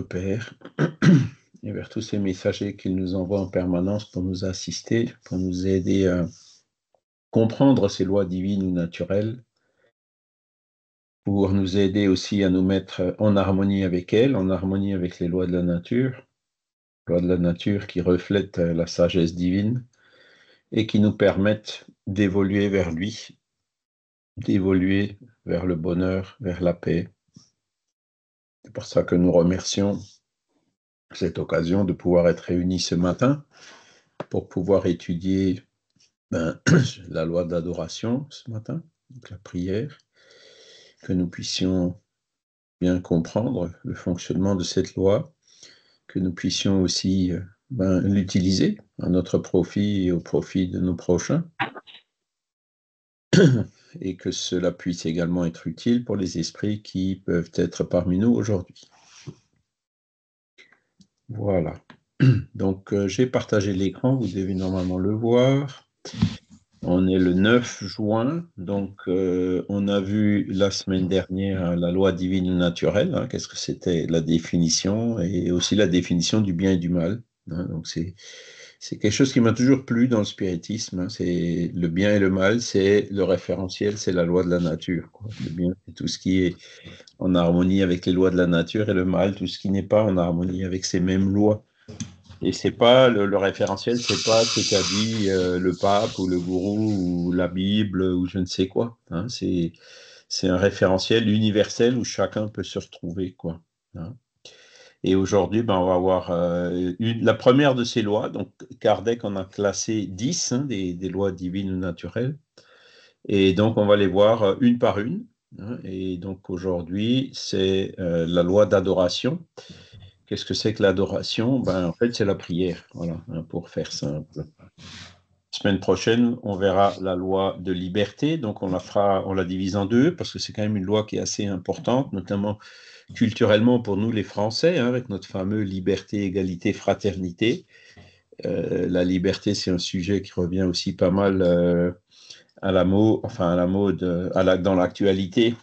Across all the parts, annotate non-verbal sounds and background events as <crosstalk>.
Père, <clears throat> et vers tous ces messagers qu'il nous envoie en permanence pour nous assister, pour nous aider à comprendre ces lois divines ou naturelles, pour nous aider aussi à nous mettre en harmonie avec elles, en harmonie avec les lois de la nature, lois de la nature qui reflètent la sagesse divine et qui nous permettent d'évoluer vers lui, d'évoluer vers le bonheur, vers la paix, c'est pour ça que nous remercions cette occasion de pouvoir être réunis ce matin pour pouvoir étudier ben, <clears throat> la loi d'adoration ce matin, la prière, que nous puissions bien comprendre le fonctionnement de cette loi, que nous puissions aussi euh, ben, l'utiliser à notre profit et au profit de nos prochains. <clears throat> et que cela puisse également être utile pour les esprits qui peuvent être parmi nous aujourd'hui. Voilà. <clears throat> Donc euh, j'ai partagé l'écran, vous devez normalement le voir. On est le 9 juin, donc euh, on a vu la semaine dernière la loi divine naturelle, hein, qu'est-ce que c'était la définition et aussi la définition du bien et du mal. Hein, donc c'est c'est quelque chose qui m'a toujours plu dans le spiritisme. Hein. C'est le bien et le mal, c'est le référentiel, c'est la loi de la nature. Le bien, c'est tout ce qui est en harmonie avec les lois de la nature, et le mal, tout ce qui n'est pas en harmonie avec ces mêmes lois. Et c'est pas le, référentiel, référentiel, c'est pas ce qu'a dit euh, le pape ou le gourou ou la Bible ou je ne sais quoi. Hein. C'est c'est un référentiel universel où chacun peut se retrouver, quoi. Hein. Et aujourd'hui, ben, on va avoir euh, la première de ces lois. Donc, Kardec en a classé 10 hein, des, lois divines ou naturelles. Et donc, on va les voir euh, une par une. Hein. Et donc, aujourd'hui, c'est euh, la loi d'adoration. Qu'est-ce que c'est que l'adoration ben, En fait, c'est la prière, voilà, hein, pour faire simple. Semaine prochaine, on verra la loi de liberté. Donc, on la fera, on la divise en deux parce que c'est quand même une loi qui est assez importante, notamment culturellement pour nous les Français, hein, avec notre fameux liberté, égalité, fraternité. Euh, la liberté, c'est un sujet qui revient aussi pas mal euh, à la mode, enfin à la mode, euh, à dans l'actualité,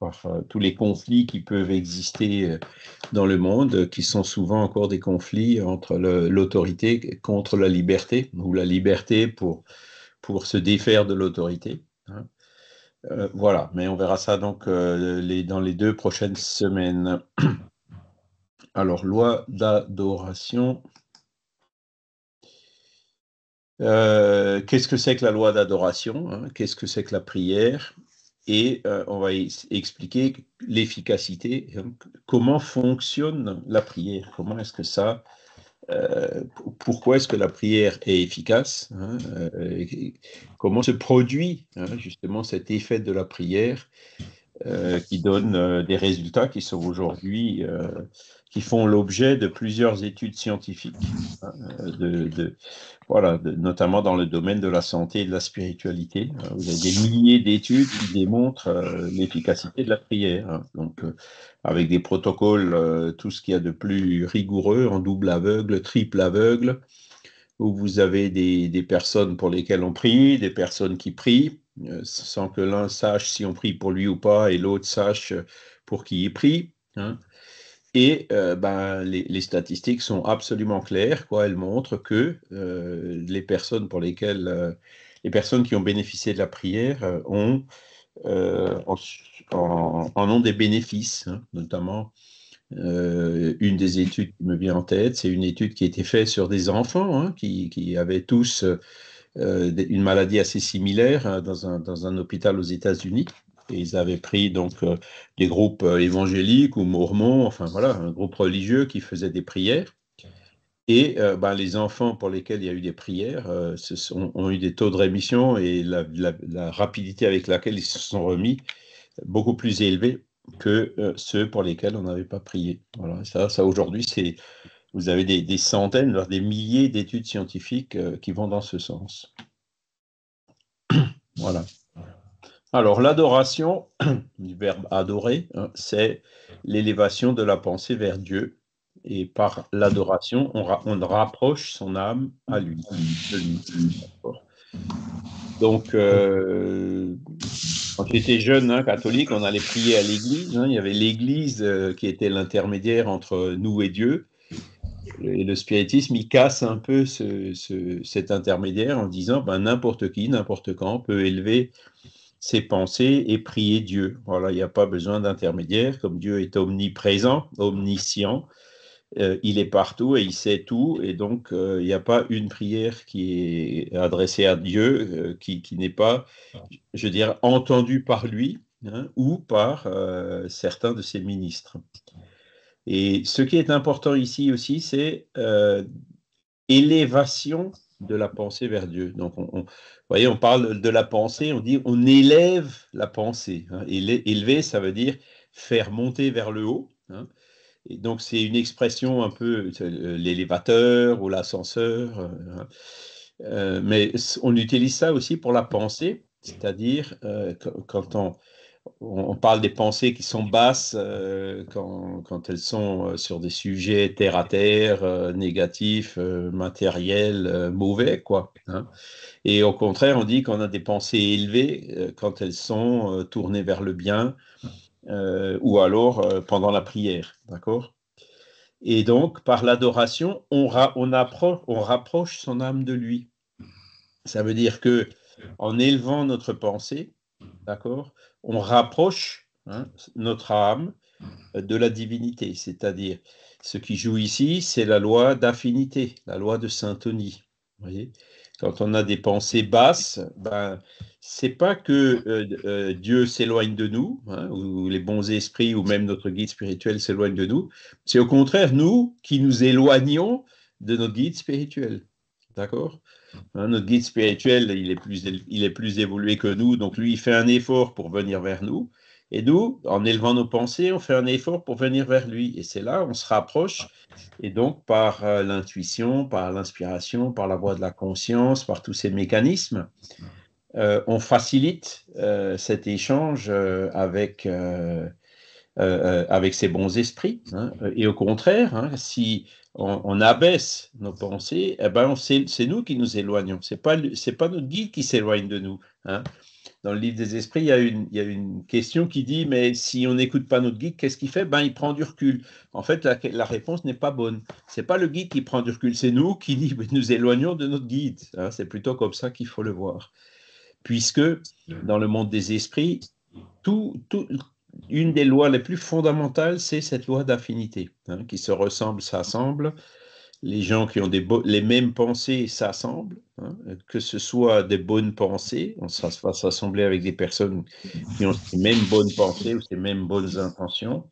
par, tous les conflits qui peuvent exister dans le monde, qui sont souvent encore des conflits entre l'autorité contre la liberté, ou la liberté pour, pour se défaire de l'autorité. Hein. Euh, voilà, mais on verra ça donc euh, dans les deux prochaines semaines. <clears throat> Alors, loi d'adoration. Euh, qu'est-ce que c'est que la loi d'adoration hein Qu'est-ce que c'est que la prière Et on va expliquer l'efficacité. Hein, comment fonctionne la prière Comment est-ce que ça euh, pourquoi est-ce que la prière est efficace hein, euh, Comment se produit hein, justement cet effet de la prière euh, qui donne des résultats qui sont aujourd'hui qui font l'objet de plusieurs études scientifiques, hein, euh, de, voilà, notamment dans le domaine de la santé et de la spiritualité. Euh, vous avez des milliers d'études qui démontrent euh, l'efficacité de la prière. Hein. donc, avec des protocoles, tout ce qu'il y a de plus rigoureux, en double aveugle, triple aveugle, où vous avez des, des personnes pour lesquelles on prie, des personnes qui prient, sans que l'un sache si on prie pour lui ou pas, et l'autre sache pour qui il prie. Hein. Et euh, ben, les, statistiques sont absolument claires. Quoi. Elles montrent que euh, les personnes pour lesquelles euh, les personnes qui ont bénéficié de la prière ont, en, ont des bénéfices, hein. notamment. une des études qui me vient en tête, c'est une étude qui a été faite sur des enfants hein, qui, avaient tous une maladie assez similaire hein, dans, un, dans un hôpital aux États-Unis ils avaient pris donc euh, des groupes euh, évangéliques ou mormons, enfin voilà, un groupe religieux qui faisait des prières. Et euh, ben, les enfants pour lesquels il y a eu des prières ont eu des taux de rémission et la, rapidité avec laquelle ils se sont remis beaucoup plus élevée que ceux pour lesquels on n'avait pas prié. Voilà, ça, ça aujourd'hui, c'est vous avez des, centaines, voire des milliers d'études scientifiques qui vont dans ce sens. <coughs> voilà. Alors, l'adoration, <clears throat> du verbe adorer, hein, c'est l'élévation de la pensée vers Dieu. Et par l'adoration, on, on, rapproche son âme à lui. Donc, euh, quand j'étais jeune hein, catholique, on allait prier à l'église. Hein. il y avait l'église euh, qui était l'intermédiaire entre nous et Dieu. Et le spiritisme, il casse un peu ce, cet intermédiaire en disant, ben, n'importe qui, n'importe quand peut élever c'est penser et prier Dieu. Voilà, il n'y a pas besoin d'intermédiaire, comme Dieu est omniprésent, omniscient, euh, il est partout et il sait tout, et donc euh, il n'y a pas une prière qui est adressée à Dieu euh, qui, n'est pas, je veux dire, entendue par lui hein, ou par certains de ses ministres. Et ce qui est important ici aussi, c'est élévation de la pensée vers Dieu. Donc, on, voyez, on parle de la pensée, on dit on élève la pensée. Hein. Élever, ça veut dire faire monter vers le haut. Hein. Et donc, c'est une expression un peu euh, l'élévateur ou l'ascenseur. Hein. Euh, mais on utilise ça aussi pour la pensée, c'est-à-dire euh, quand on on, parle des pensées qui sont basses euh, quand, elles sont euh, sur des sujets terre à terre, euh, négatifs, matériels, mauvais, quoi. Hein. Et au contraire, on dit qu'on a des pensées élevées quand elles sont tournées vers le bien ou alors pendant la prière, d'accord Et donc, par l'adoration, on, on, rapproche son âme de lui. Ça veut dire que en élevant notre pensée, D'accord On rapproche hein, notre âme de la divinité, c'est-à-dire ce qui joue ici, c'est la loi d'affinité, la loi de syntonie. Quand on a des pensées basses, ben, n'est pas que euh, euh, Dieu s'éloigne de nous, hein, ou les bons esprits, ou même notre guide spirituel s'éloigne de nous. C'est au contraire nous qui nous éloignons de notre guide spirituel. D'accord hein, Notre guide spirituel, il est, plus, il est plus évolué que nous, donc lui, il fait un effort pour venir vers nous. Et nous, en élevant nos pensées, on fait un effort pour venir vers lui. Et c'est là, on se rapproche. Et donc, par euh, l'intuition, par l'inspiration, par la voie de la conscience, par tous ces mécanismes, euh, on facilite euh, cet échange avec, avec ces bons esprits. Hein. Et au contraire, hein, si on, abaisse nos pensées, eh ben c'est nous qui nous éloignons. C'est pas c'est pas notre guide qui s'éloigne de nous. Hein. Dans le livre des esprits, il y, a une, il a une question qui dit mais si on n'écoute pas notre guide, qu'est-ce qu'il fait Ben il prend du recul. En fait, la, réponse n'est pas bonne. Ce n'est pas le guide qui prend du recul, c'est nous qui nous éloignons de notre guide. Hein. C'est plutôt comme ça qu'il faut le voir, puisque mmh. dans le monde des esprits, tout, tout, une des lois les plus fondamentales, c'est cette loi d'affinité, hein, qui se ressemble, s'assemble. Les gens qui ont les mêmes pensées s'assemblent, hein. que ce soit des bonnes pensées, on va s'assembler avec des personnes qui ont ces mêmes bonnes pensées ou ces mêmes bonnes intentions,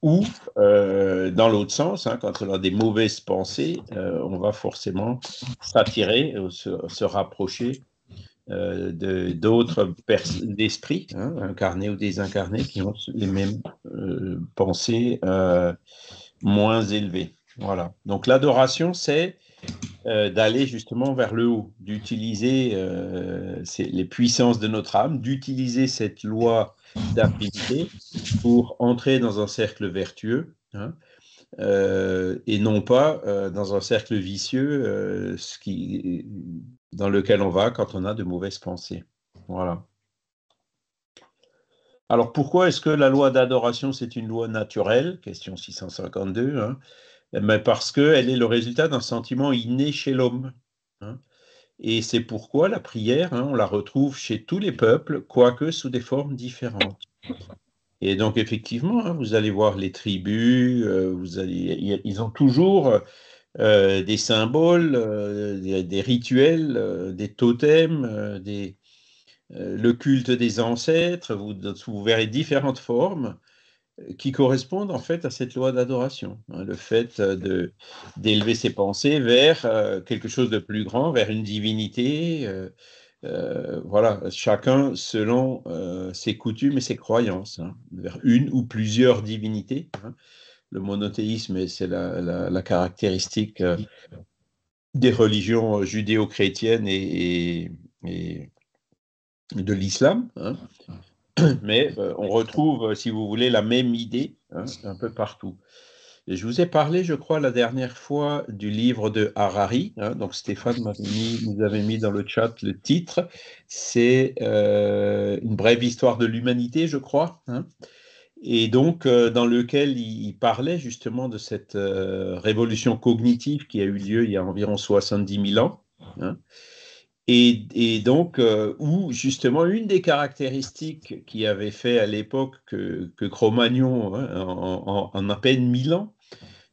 ou euh, dans l'autre sens, hein, quand on a des mauvaises pensées, euh, on va forcément s'attirer, euh, se rapprocher euh, de d'autres esprits, hein, incarnés ou désincarnés, qui ont les mêmes euh, pensées euh, moins élevées. Voilà. Donc l'adoration, c'est d'aller justement vers le haut, d'utiliser les puissances de notre âme, d'utiliser cette loi d'affinité pour entrer dans un cercle vertueux. Hein, et non pas dans un cercle vicieux, ce qui, dans lequel on va quand on a de mauvaises pensées. Voilà. Alors pourquoi est-ce que la loi d'adoration, c'est une loi naturelle Question 652. Hein. Mais parce qu'elle est le résultat d'un sentiment inné chez l'homme. Hein. Et c'est pourquoi la prière, hein, on la retrouve chez tous les peuples, quoique sous des formes différentes. Et donc effectivement, vous allez voir les tribus, euh, vous allez, ils ont toujours euh, des symboles, euh, des, rituels, euh, des totems, le culte des ancêtres. Vous, verrez différentes formes qui correspondent en fait à cette loi d'adoration. Hein. le fait d'élever ses pensées vers quelque chose de plus grand, vers une divinité. voilà, chacun selon ses coutumes et ses croyances, hein. vers une ou plusieurs divinités. Hein le monothéisme, c'est la, caractéristique euh, des religions judéo-chrétiennes et, de l'islam. Hein. <clears throat> Mais euh, on retrouve, euh, si vous voulez, la même idée hein, un peu partout. Je vous ai parlé, je crois, la dernière fois du livre de Harari. Hein. donc Stéphane nous avait mis dans le chat le titre. C'est une brève histoire de l'humanité, je crois et donc euh, dans lequel il, parlait justement de cette euh, révolution cognitive qui a eu lieu il y a environ 70 000 ans. Hein. et, donc, euh, où justement une des caractéristiques qui avait fait à l'époque que, que Cro-Magnon, hein, en, en, en, à peine 1000 ans,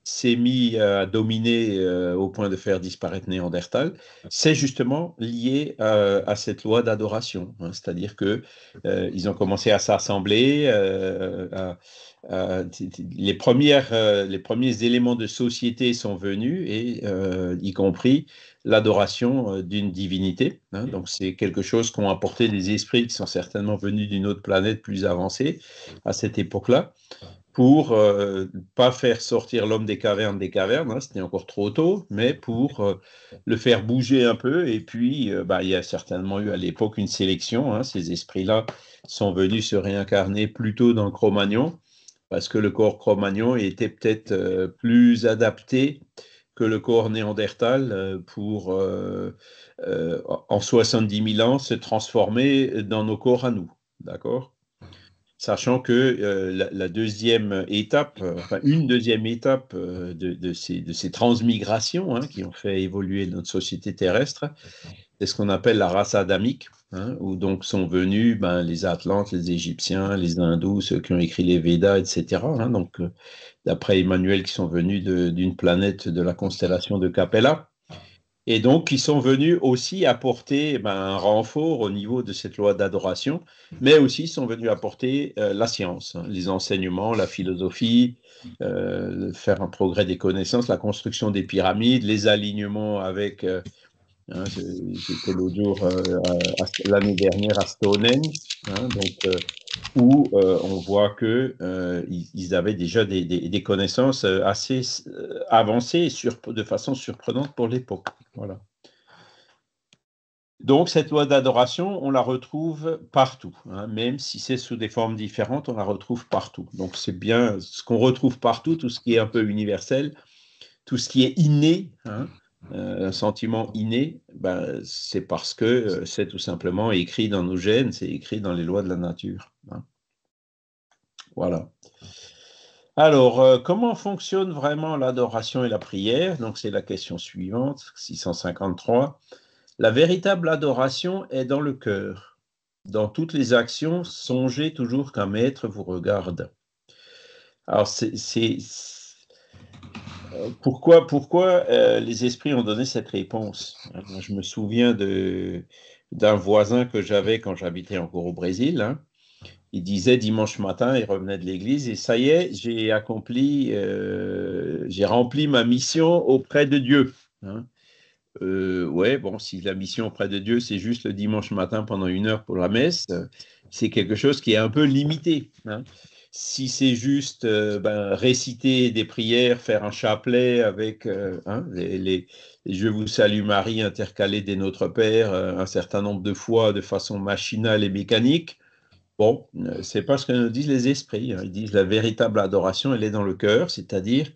s'est mis euh, à dominer euh, au point de faire disparaître Néandertal, c'est justement lié euh, à, cette loi d'adoration. Hein. C'est-à-dire que ils ont commencé à s'assembler. les, premières, les premiers éléments de société sont venus, et y compris l'adoration d'une divinité. Hein. donc c'est quelque chose qu'ont apporté des esprits qui sont certainement venus d'une autre planète plus avancée à cette époque-là. Ah pour euh, pas faire sortir l'homme des cavernes des cavernes, hein, c'était encore trop tôt, mais pour euh, le faire bouger un peu. Et puis, euh, bah, il y a certainement eu à l'époque une sélection. Hein. ces esprits-là sont venus se réincarner plutôt dans le cro parce que le corps cro était peut-être plus adapté que le corps néandertal pour, en 70 000 ans, se transformer dans nos corps à nous. D'accord Sachant que euh, la, deuxième étape, euh, enfin une deuxième étape euh, de, ces, transmigrations hein, qui ont fait évoluer notre société terrestre, c'est ce qu'on appelle la race adamique, hein, où donc sont venus ben, les Atlantes, les Égyptiens, les Hindous, ceux qui ont écrit les Védas, etc. Hein. donc, d'après Emmanuel, qui sont venus d'une planète de la constellation de Capella et donc qui sont venus aussi apporter eh ben, un renfort au niveau de cette loi d'adoration, mais aussi sont venus apporter euh, la science, hein, les enseignements, la philosophie, euh, faire un progrès des connaissances, la construction des pyramides, les alignements avec, euh, hein, j'étais l'autre jour, l'année dernière à Stonehenge. Hein, donc où euh, on voit qu'ils euh, ils, avaient déjà des, connaissances euh, assez avancées de façon surprenante pour l'époque. Voilà. Donc cette loi d'adoration, on la retrouve partout, hein. même si c'est sous des formes différentes, on la retrouve partout. Donc c'est bien ce qu'on retrouve partout, tout ce qui est un peu universel, tout ce qui est inné, hein. un sentiment inné, ben, c'est parce que c'est tout simplement écrit dans nos gènes, c'est écrit dans les lois de la nature. Hein. Voilà. Alors, euh, comment fonctionne vraiment l'adoration et la prière Donc, c'est la question suivante, 653. La véritable adoration est dans le cœur. Dans toutes les actions, songez toujours qu'un maître vous regarde. Alors, c'est. Euh, pourquoi, pourquoi euh, les esprits ont donné cette réponse Je me souviens d'un voisin que j'avais quand j'habitais encore au Brésil. Hein il disait dimanche matin, il revenait de l'église, et ça y est, j'ai accompli, euh, j'ai rempli ma mission auprès de Dieu. Hein. Euh, ouais, bon, si la mission auprès de Dieu, c'est juste le dimanche matin pendant une heure pour la messe, c'est quelque chose qui est un peu limité. Hein. Si c'est juste euh, ben, réciter des prières, faire un chapelet avec hein, les, Je vous salue Marie intercalé des Notre Père un certain nombre de fois de façon machinale et mécanique, Bon, euh, c'est pas ce que nous disent les esprits. Hein. Ils disent la véritable adoration, elle est dans le cœur, c'est-à-dire,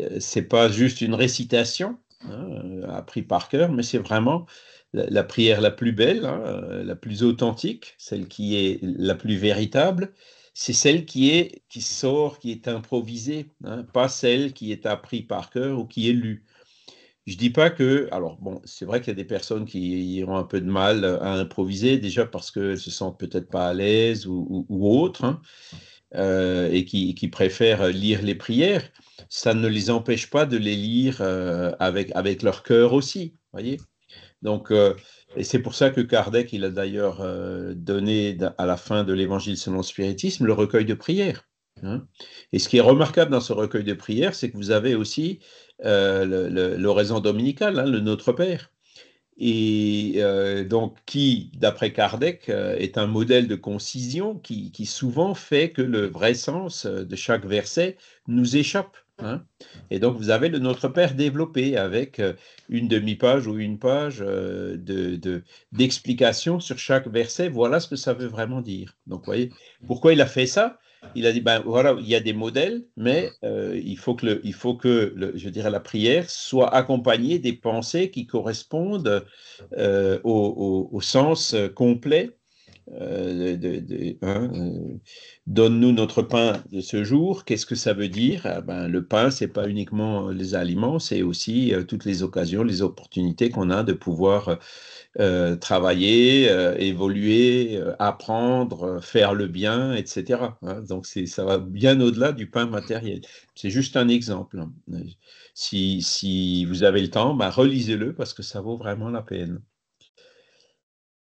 euh, c'est pas juste une récitation apprise hein, euh, appris par cœur, mais c'est vraiment la, prière la plus belle, hein, la plus authentique, celle qui est la plus véritable. C'est celle qui est qui sort, qui est improvisée, pas celle qui est apprise par cœur ou qui est lue. Je dis pas que, alors bon, c'est vrai qu'il y a des personnes qui ont un peu de mal à improviser, déjà parce qu'elles se sentent peut-être pas à l'aise ou, autre, hein, euh, et qui, préfèrent lire les prières. Ça ne les empêche pas de les lire euh, avec, avec leur cœur aussi, voyez. Donc, euh, et c'est pour ça que Kardec, il a d'ailleurs donné à la fin de l'Évangile selon le spiritisme le recueil de prières. Hein. Et ce qui est remarquable dans ce recueil de prières, c'est que vous avez aussi euh, l'oraison dominicale, hein, le Notre Père, et euh, donc qui, d'après Kardec, euh, est un modèle de concision qui, souvent fait que le vrai sens de chaque verset nous échappe. Hein. Et donc vous avez le Notre Père développé avec une demi-page ou une page d'explication de, sur chaque verset. Voilà ce que ça veut vraiment dire. Donc vous voyez, pourquoi il a fait ça il a dit, ben voilà, il y a des modèles, mais euh, il faut que, le, il faut que le, je dirais, la prière soit accompagnée des pensées qui correspondent euh, au, sens euh, complet euh, hein, euh, donne-nous notre pain de ce jour. Qu'est-ce que ça veut dire ah ben, Le pain, c'est pas uniquement euh, les aliments, c'est aussi toutes les occasions, les opportunités qu'on a de pouvoir travailler, évoluer, apprendre, faire le bien, etc. Hein. Donc ça va bien au-delà du pain matériel. C'est juste un exemple. Si, vous avez le temps, ben, relisez-le parce que ça vaut vraiment la peine.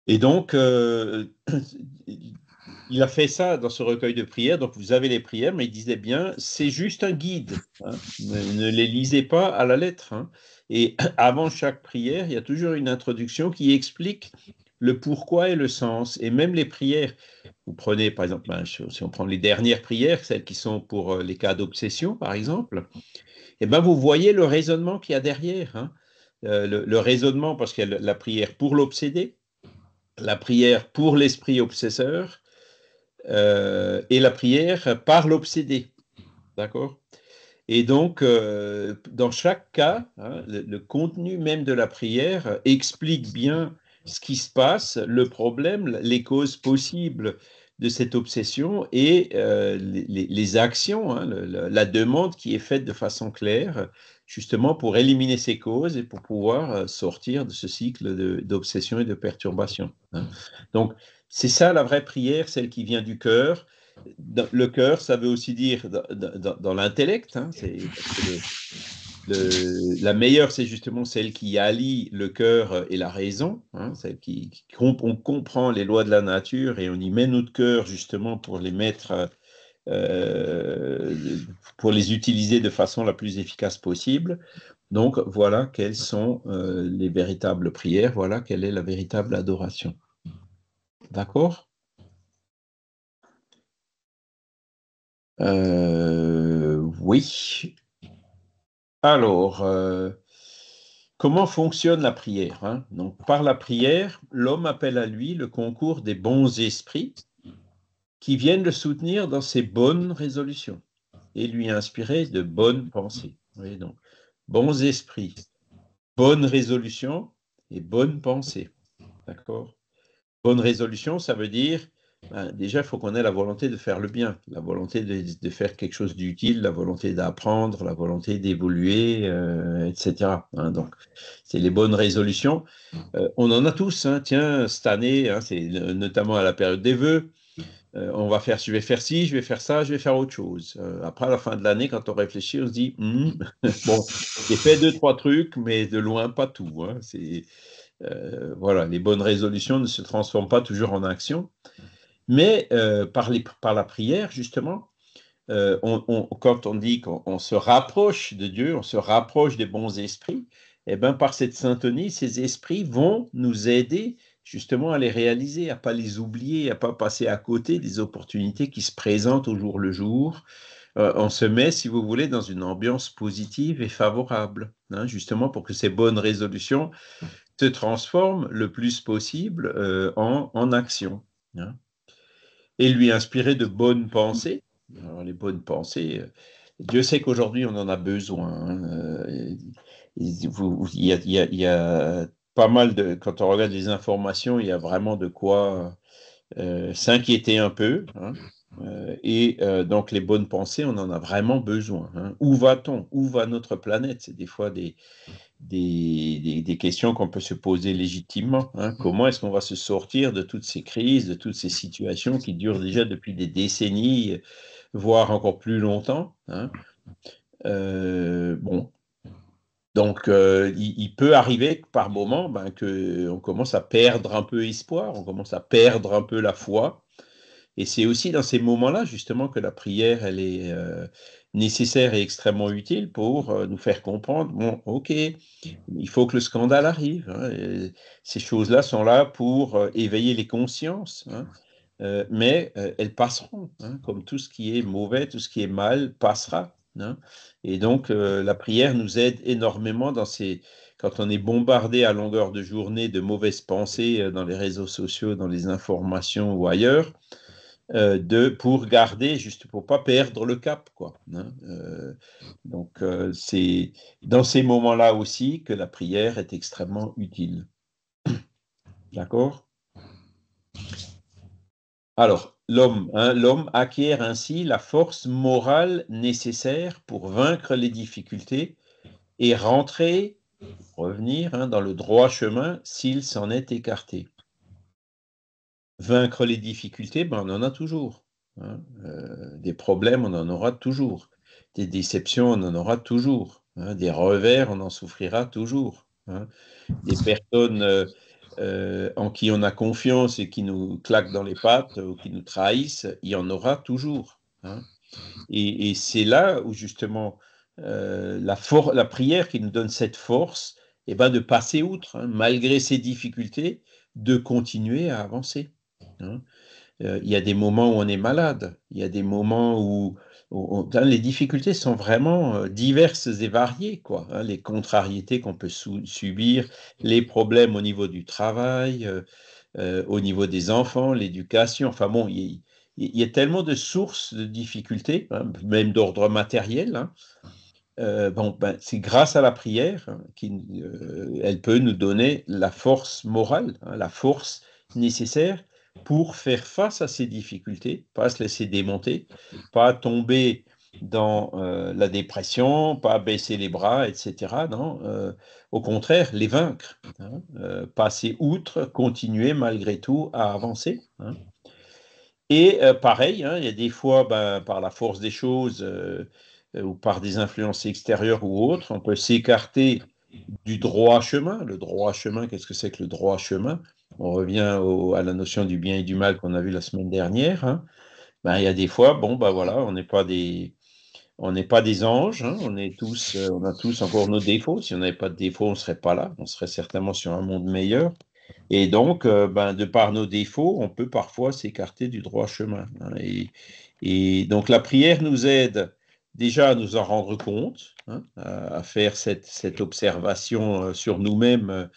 Et donc, euh, <clears throat> il a fait ça dans ce recueil de prières. Donc, vous avez les prières, mais il disait bien, c'est juste un guide. Hein. Ne, les lisez pas à la lettre. Hein. Et <clears throat> avant chaque prière, il y a toujours une introduction qui explique le pourquoi et le sens. Et même les prières, vous prenez par exemple, ben, si on prend les dernières prières, celles qui sont pour euh, les cas d'obsession, par exemple, eh ben, vous voyez le raisonnement qu'il y a derrière. Hein. Euh, le, le, raisonnement, parce qu'il y a la prière pour l'obsédé, la prière pour l'esprit obsesseur euh, et la prière par l'obsédé. D'accord Et donc, euh, dans chaque cas, hein, le, contenu même de la prière explique bien ce qui se passe, le problème, les causes possibles de cette obsession et euh, les, actions, hein, la, demande qui est faite de façon claire justement pour éliminer ces causes et pour pouvoir euh, sortir de ce cycle d'obsession et de perturbation. Hein. Donc, c'est ça la vraie prière, celle qui vient du cœur. Le cœur, ça veut aussi dire dans, l'intellect. Hein, la meilleure, c'est justement celle qui allie le cœur et la raison, hein, celle qui, qui, on comprend les lois de la nature et on y met notre cœur justement pour les mettre euh, euh, pour les utiliser de façon la plus efficace possible. Donc voilà quelles sont euh, les véritables prières, voilà quelle est la véritable adoration. D'accord euh, oui. Alors, comment fonctionne la prière hein Donc, par la prière, l'homme appelle à lui le concours des bons esprits qui viennent le soutenir dans ses bonnes résolutions et lui inspirer de bonnes pensées. donc, bons esprits, bonnes résolutions et bonnes pensées. D'accord Bonne résolution, ça veut dire ben, déjà, il faut qu'on ait la volonté de faire le bien, la volonté de, faire quelque chose d'utile, la volonté d'apprendre, la volonté d'évoluer, euh, etc. Hein. donc, c'est les bonnes résolutions. Euh, on en a tous. Hein. tiens, cette année, hein, c'est notamment à la période des vœux. Euh, on va faire, je vais faire ci, je vais faire ça, je vais faire autre chose. Euh, après, à la fin de l'année, quand on réfléchit, on se dit, hmm, <laughs> bon, j'ai fait deux, trois trucs, mais de loin, pas tout. Hein. Euh, voilà, les bonnes résolutions ne se transforment pas toujours en action. Mais par, la prière, justement, quand on dit qu'on se rapproche de Dieu, on se rapproche des bons esprits, et eh bien par cette syntonie, ces esprits vont nous aider justement à les réaliser, à pas les oublier, à pas passer à côté des opportunités qui se présentent au jour le jour. on euh, se met, si vous voulez, dans une ambiance positive et favorable, hein, justement pour que ces bonnes résolutions se transforment le plus possible euh, en, en, action. Hein. Et lui inspirer de bonnes pensées. Alors, les bonnes pensées, euh, Dieu sait qu'aujourd'hui on en a besoin. Hein, il y a pas mal de. Quand on regarde les informations, il y a vraiment de quoi euh, s'inquiéter un peu. Hein. Euh, et euh, donc, les bonnes pensées, on en a vraiment besoin. Hein. Où va-t-on Où va notre planète C'est des fois des, des, des, questions qu'on peut se poser légitimement. Hein. Mmh. Comment est-ce qu'on va se sortir de toutes ces crises, de toutes ces situations qui durent déjà depuis des décennies, voire encore plus longtemps bon, donc, euh, il, peut arriver par moment ben, qu'on commence à perdre un peu espoir, on commence à perdre un peu la foi. Et c'est aussi dans ces moments-là, justement, que la prière, elle est euh, nécessaire et extrêmement utile pour euh, nous faire comprendre, bon, ok, il faut que le scandale arrive. Hein, ces choses-là sont là pour éveiller les consciences. Hein. mais elles passeront, hein, comme tout ce qui est mauvais, tout ce qui est mal passera. Hein. et donc, euh, la prière nous aide énormément dans ces... quand on est bombardé à longueur de journée de mauvaises pensées euh, dans les réseaux sociaux, dans les informations ou ailleurs, euh, de, pour garder, juste pour pas perdre le cap. Quoi, hein. donc, c'est dans ces moments-là aussi que la prière est extrêmement utile. D'accord Alors, l'homme. Hein, l'homme acquiert ainsi la force morale nécessaire pour vaincre les difficultés et rentrer, revenir hein, dans le droit chemin s'il s'en est écarté. Vaincre les difficultés, ben, on en a toujours. Hein. Euh, des problèmes, on en aura toujours. Des déceptions, on en aura toujours. des revers, on en souffrira toujours. des personnes... Euh, euh, en qui on a confiance et qui nous claquent dans les pattes ou qui nous trahissent, il y en aura toujours. Hein. Et, c'est là où justement euh, la, prière qui nous donne cette force eh ben, de passer outre, hein, malgré ces difficultés, de continuer à avancer. Hein. Euh, il y a des moments où on est malade, il y a des moments où Hein, les difficultés sont vraiment euh, diverses et variées, quoi. Hein, les contrariétés qu'on peut subir, les problèmes au niveau du travail, euh, euh, au niveau des enfants, l'éducation. Enfin bon, il y, a tellement de sources de difficultés, hein, même d'ordre matériel. bon, ben, c'est grâce à la prière qu'elle peut nous donner la force morale, la force nécessaire pour faire face à ces difficultés, pas se laisser démonter, pas tomber dans euh, la dépression, pas baisser les bras, etc. Non, euh, au contraire, les vaincre, hein, euh, passer outre, continuer malgré tout à avancer. Hein. Et pareil, hein, il y a des fois, ben, par la force des choses ou par des influences extérieures ou autres, on peut s'écarter du droit chemin. Le droit chemin, qu'est-ce que c'est que le droit chemin on revient à la notion du bien et du mal qu'on a vu la semaine dernière, hein. ben, il y a des fois, bon, ben voilà, on n'est pas des, on n'est pas des anges, hein. on est tous, euh, on a tous encore nos défauts. Si on n'avait pas de défauts, on serait pas là, on serait certainement sur un monde meilleur. Et donc, euh, ben, de par nos défauts, on peut parfois s'écarter du droit chemin. Hein. et, donc, la prière nous aide déjà à nous en rendre compte, à, faire cette, observation euh, sur nous-mêmes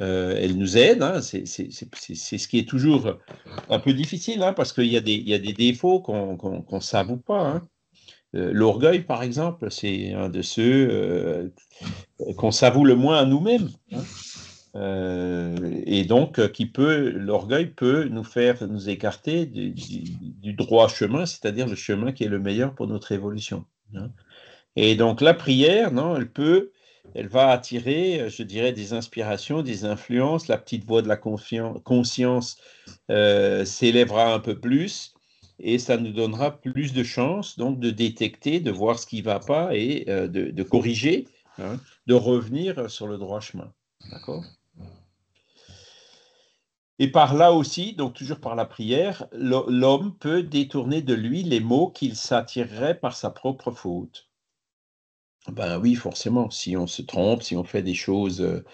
euh, elle nous aide. Hein. c'est ce qui est toujours un peu difficile hein, parce qu'il y, a des défauts qu'on ne savoue pas. Hein. Euh, l'orgueil, par exemple, c'est un de ceux euh, qu'on savoue le moins à nous-mêmes. et donc, qui peut, l'orgueil peut nous faire nous écarter du, droit chemin, c'est-à-dire le chemin qui est le meilleur pour notre évolution. Et donc, la prière, non, elle peut elle va attirer, euh, je dirais, des inspirations, des influences. La petite voix de la conscience euh, s'élèvera un peu plus et ça nous donnera plus de chances donc de détecter, de voir ce qui ne va pas et euh, de, corriger, hein, de revenir sur le droit chemin. D'accord et par là aussi, donc toujours par la prière, l'homme peut détourner de lui les mots qu'il s'attirerait par sa propre faute. Ben oui, forcément, si on se trompe, si on fait des choses euh,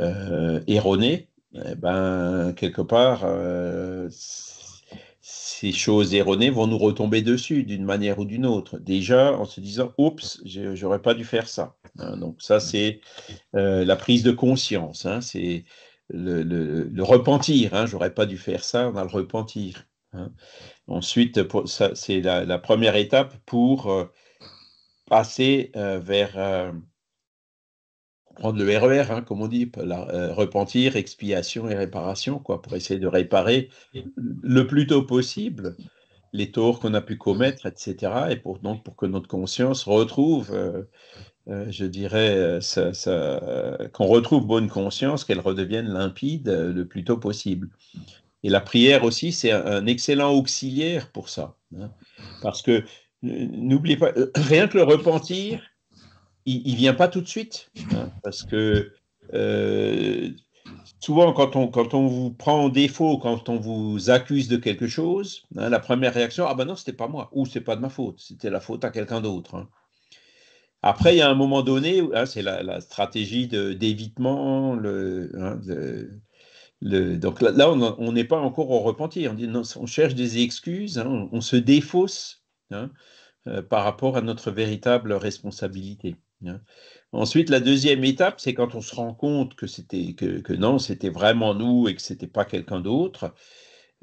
euh, erronées, eh ben, quelque part, euh, ces choses erronées vont nous retomber dessus d'une manière ou d'une autre. Déjà en se disant, oups, j'aurais pas dû faire ça. Hein. donc ça, mmh. c'est la prise de conscience, hein. c'est le, repentir. Hein. j'aurais pas dû faire ça, on a le repentir. Ensuite, c'est la, première étape pour passer euh, vers euh, prendre le RER, e hein, comme on dit, euh, repentir, expiation et réparation, quoi, pour essayer de réparer le plus tôt possible les torts qu'on a pu commettre, etc. Et pour, donc pour que notre conscience retrouve, je dirais, qu'on retrouve bonne conscience, qu'elle redevienne limpide le plus tôt possible. Et la prière aussi, c'est un excellent auxiliaire pour ça, hein, parce que n'oubliez pas, euh, rien que le repentir, il vient pas tout de suite. Hein, parce que euh, souvent, quand on, quand on vous prend en défaut, quand on vous accuse de quelque chose, hein, la première réaction, ah ben non, c'était pas moi, ou c'est pas de ma faute, c'était la faute à quelqu'un d'autre. Hein. Après, il y a un moment donné, c'est la, stratégie d'évitement, donc là, on n'est pas encore au repentir. On, cherche des excuses, on se défausse Hein, euh, par rapport à notre véritable responsabilité. Hein. Ensuite, la deuxième étape, c'est quand on se rend compte que c'était que, non, c'était vraiment nous et que c'était pas quelqu'un d'autre.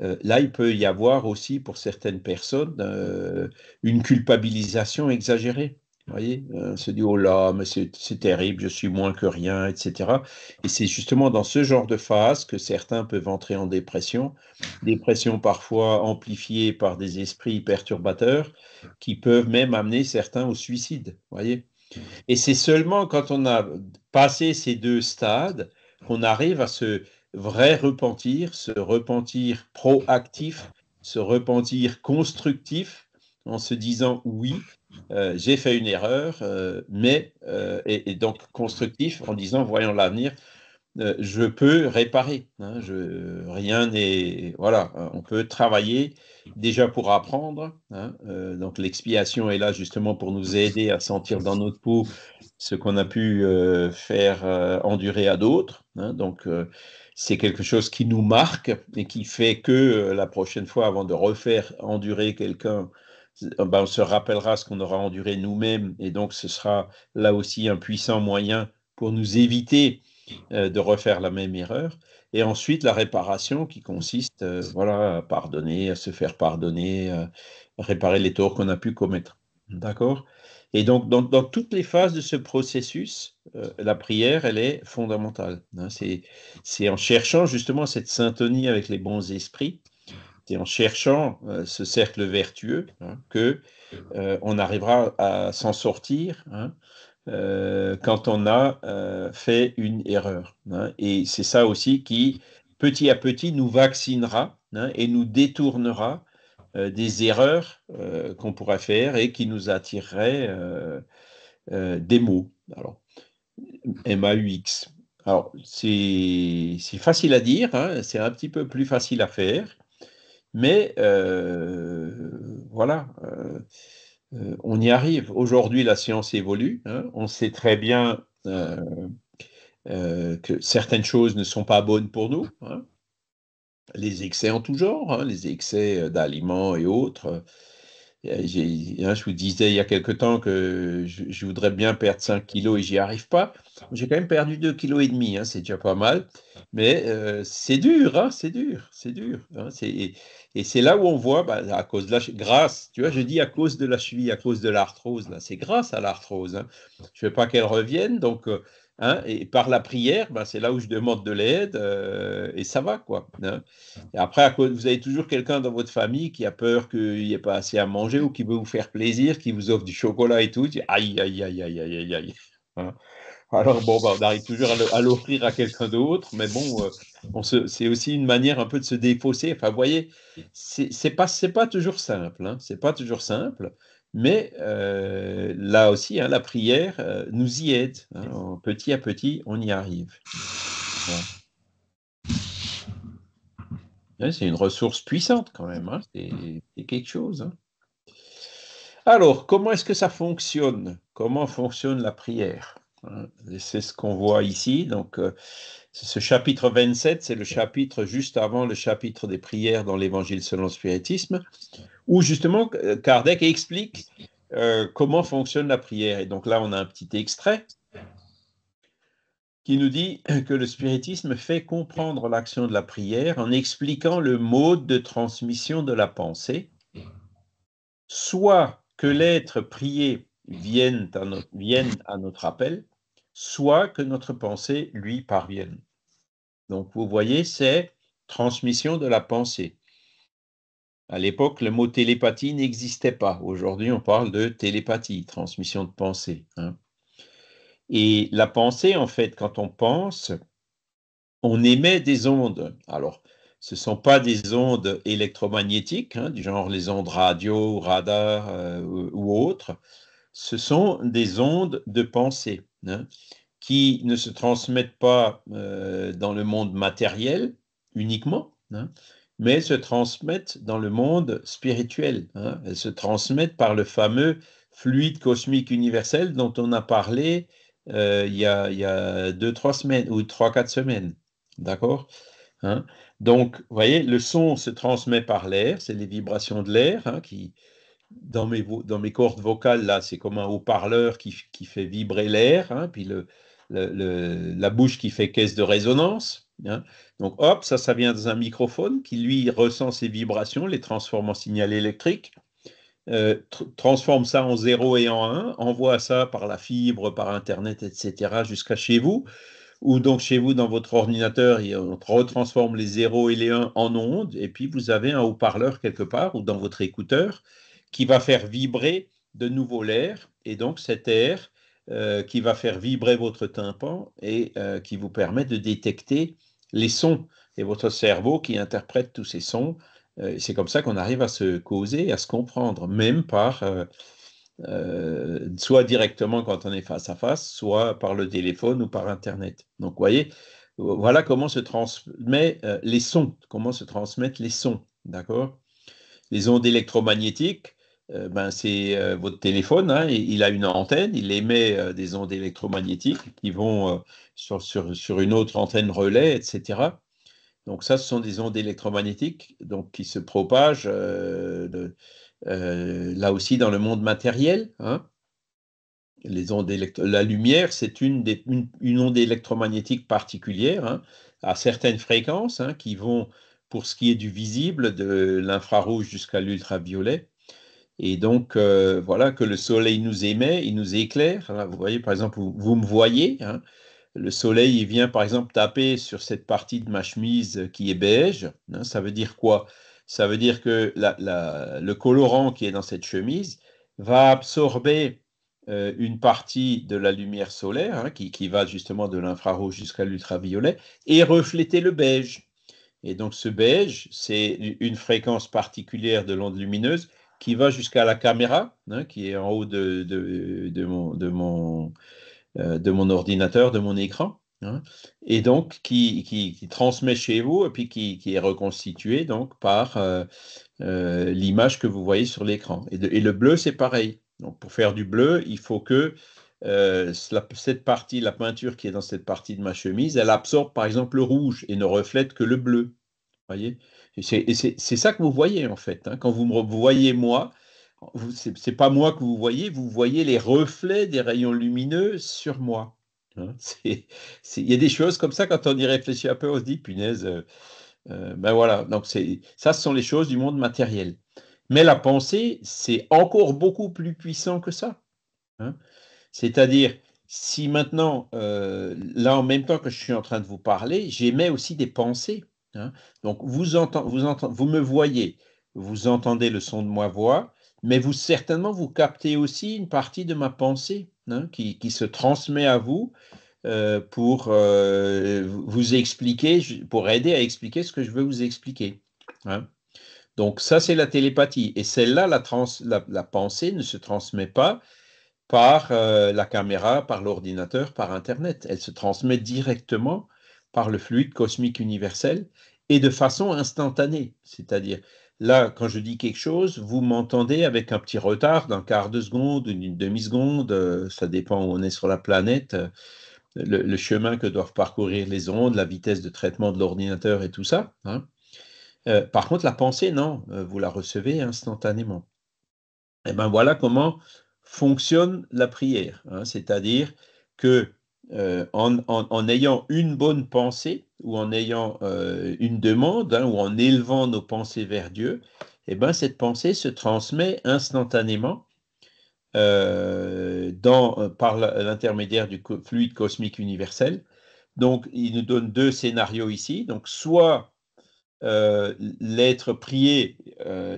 Euh, là, il peut y avoir aussi pour certaines personnes euh, une culpabilisation exagérée voyez, euh, on se dit, oh là, mais c'est terrible, je suis moins que rien, etc. Et c'est justement dans ce genre de phase que certains peuvent entrer en dépression, dépression parfois amplifiée par des esprits perturbateurs qui peuvent même amener certains au suicide. voyez mmh. Et c'est seulement quand on a passé ces deux stades qu'on arrive à ce vrai repentir, ce repentir proactif, ce repentir constructif en se disant oui, euh, j'ai fait une erreur, euh, mais, euh, et, donc constructif en disant, voyons l'avenir, je peux réparer. Hein, rien n'est. Voilà, on peut travailler déjà pour apprendre. Hein, donc l'expiation est là justement pour nous aider à sentir dans notre peau ce qu'on a pu faire endurer à d'autres. Hein, donc c'est quelque chose qui nous marque et qui fait que la prochaine fois, avant de refaire endurer quelqu'un, euh, bah, on se rappellera ce qu'on aura enduré nous-mêmes, et donc ce sera là aussi un puissant moyen pour nous éviter euh, de refaire la même erreur. Et ensuite, la réparation qui consiste euh, voilà, à pardonner, à se faire pardonner, à réparer les torts qu'on a pu commettre. D'accord Et donc, dans, toutes les phases de ce processus, la prière, elle est fondamentale. Hein. c'est en cherchant justement cette syntonie avec les bons esprits c'est en cherchant euh, ce cercle vertueux hein, que euh, on arrivera à s'en sortir hein, euh, quand on a fait une erreur. Hein. et c'est ça aussi qui, petit à petit, nous vaccinera hein, et nous détournera des erreurs qu'on pourrait faire et qui nous attireraient des mots. Alors, MAUX. Alors, c'est facile à dire, c'est un petit peu plus facile à faire. Mais euh, voilà, euh, euh, on y arrive. Aujourd'hui, la science évolue. Hein. on sait très bien que certaines choses ne sont pas bonnes pour nous. Hein. les excès en tout genre, hein, les excès d'aliments et autres, euh, hein, je vous disais il y a quelque temps que je, voudrais bien perdre 5 kilos et j'y arrive pas. J'ai quand même perdu 2,5 kilos et demi, hein, c'est déjà pas mal. Mais euh, hein, c'est dur, c'est dur, c'est dur. et, c'est là où on voit, bah, à cause de la grâce, tu vois, je dis à cause de la cheville, à cause de l'arthrose, c'est grâce à l'arthrose. Je ne veux pas qu'elle revienne, donc euh, Hein, et par la prière, ben, c'est là où je demande de l'aide euh, et ça va quoi. Hein. Ah. après, vous avez toujours quelqu'un dans votre famille qui a peur qu'il n'y ait pas assez à manger ou qui veut vous faire plaisir, qui vous offre du chocolat et tout. Aïe, aïe, aïe, aïe, aïe, aïe. Hein. Alors bon, ben, on arrive toujours à l'offrir à quelqu'un d'autre, mais bon, euh, c'est aussi une manière un peu de se défausser. Enfin, vous voyez, c'est pas, pas toujours simple. C'est pas toujours simple. Mais euh, là aussi, hein, la prière euh, nous y aide. Hein. petit à petit, on y arrive. C'est une ressource puissante quand même. Hein. C'est quelque chose. Alors, comment est-ce que ça fonctionne Comment fonctionne la prière C'est ce qu'on voit ici. Donc, euh, ce chapitre 27, c'est le chapitre juste avant le chapitre des prières dans l'Évangile selon le spiritisme, où justement euh, Kardec explique euh, comment fonctionne la prière. Et donc là, on a un petit extrait qui nous dit que le spiritisme fait comprendre l'action de la prière en expliquant le mode de transmission de la pensée, soit que l'être prié vienne à notre appel, soit que notre pensée lui parvienne. Donc, vous voyez, c'est transmission de la pensée. À l'époque, le mot télépathie n'existait pas. Aujourd'hui, on parle de télépathie, transmission de pensée. Hein. Et la pensée, en fait, quand on pense, on émet des ondes. Alors, ce ne sont pas des ondes électromagnétiques, hein, du genre les ondes radio, radar euh, ou autres. Ce sont des ondes de pensée. Hein qui ne se transmettent pas euh, dans le monde matériel uniquement, hein, mais se transmettent dans le monde spirituel. Hein. elles se transmettent par le fameux fluide cosmique universel dont on a parlé euh, il, y a, deux, trois semaines ou trois, quatre semaines. D'accord hein. Donc, vous voyez, le son se transmet par l'air, c'est les vibrations de l'air qui, dans mes, cordes vocales, là, c'est comme un haut-parleur qui, fait vibrer l'air, puis le, la bouche qui fait caisse de résonance. Hein. Donc hop, ça, ça vient dans un microphone qui, lui, ressent ces vibrations, les transforme en signal électrique, euh, transforme ça en 0 et en 1, envoie ça par la fibre, par Internet, etc., jusqu'à chez vous. Ou donc chez vous, dans votre ordinateur, on retransforme les 0 et les 1 en ondes, et puis vous avez un haut-parleur quelque part, ou dans votre écouteur, qui va faire vibrer de nouveau l'air, et donc cet air euh, qui va faire vibrer votre tympan et euh, qui vous permet de détecter les sons. Et votre cerveau qui interprète tous ces sons, euh, c'est comme ça qu'on arrive à se causer, à se comprendre, même par, soit directement quand on est face à face, soit par le téléphone ou par Internet. Donc, vous voyez, voilà comment se transmet les sons, comment se transmettent les sons, d'accord Les ondes électromagnétiques, euh, ben c'est euh, votre téléphone, hein, il, a une antenne, il émet euh, des ondes électromagnétiques qui vont sur, sur, sur, une autre antenne relais, etc. Donc ça, ce sont des ondes électromagnétiques donc, qui se propagent là aussi dans le monde matériel. Hein. Les ondes la lumière, c'est une, une, onde électromagnétique particulière hein, à certaines fréquences qui vont, pour ce qui est du visible, de l'infrarouge jusqu'à l'ultraviolet et donc, euh, voilà, que le soleil nous émet, il nous éclaire. Hein. vous voyez, par exemple, vous, me voyez. Hein. le soleil, vient, par exemple, taper sur cette partie de ma chemise qui est beige. Hein. ça veut dire quoi Ça veut dire que le colorant qui est dans cette chemise va absorber euh, une partie de la lumière solaire, qui, va justement de l'infrarouge jusqu'à l'ultraviolet, et refléter le beige. Et donc, ce beige, c'est une fréquence particulière de l'onde lumineuse qui va jusqu'à la caméra, hein, qui est en haut de, de, mon, euh, de mon, ordinateur, de mon écran, hein, et donc qui, qui, transmet chez vous, et puis qui, est reconstitué donc par euh, euh, l'image que vous voyez sur l'écran. Et, et, le bleu, c'est pareil. Donc pour faire du bleu, il faut que cette partie, la peinture qui est dans cette partie de ma chemise, elle absorbe par exemple le rouge et ne reflète que le bleu. Voyez c'est ça que vous voyez, en fait. Hein. Quand vous me voyez, moi, ce n'est pas moi que vous voyez, vous voyez les reflets des rayons lumineux sur moi. Hein. <laughs> Il y a des choses comme ça, quand on y réfléchit un peu, on se dit, punaise, euh, euh, ben voilà. Donc, ça, ce sont les choses du monde matériel. Mais la pensée, c'est encore beaucoup plus puissant que ça. Hein. C'est-à-dire, si maintenant, euh, là, en même temps que je suis en train de vous parler, j'émets aussi des pensées. Hein. Donc, vous, me voyez, vous entendez le son de ma voix, mais vous certainement, vous captez aussi une partie de ma pensée hein, qui, se transmet à vous euh, pour euh, vous expliquer, pour aider à expliquer ce que je veux vous expliquer. Hein. Donc ça, c'est la télépathie. Et celle-là, la, pensée ne se transmet pas par euh, la caméra, par l'ordinateur, par Internet. Elle se transmet directement par le fluide cosmique universel et de façon instantanée. C'est-à-dire, là, quand je dis quelque chose, vous m'entendez avec un petit retard d'un quart de seconde, d'une demi-seconde, euh, ça dépend où on est sur la planète, euh, le, chemin que doivent parcourir les ondes, la vitesse de traitement de l'ordinateur et tout ça. Hein. Euh, par contre, la pensée, non, vous la recevez instantanément. Et eh bien voilà comment fonctionne la prière, hein. c'est-à-dire que euh, en, ayant une bonne pensée ou en ayant euh, une demande hein, ou en élevant nos pensées vers Dieu, eh ben, cette pensée se transmet instantanément euh, par l'intermédiaire du fluide cosmique universel. Donc, il nous donne deux scénarios ici. Donc, soit l'être prié,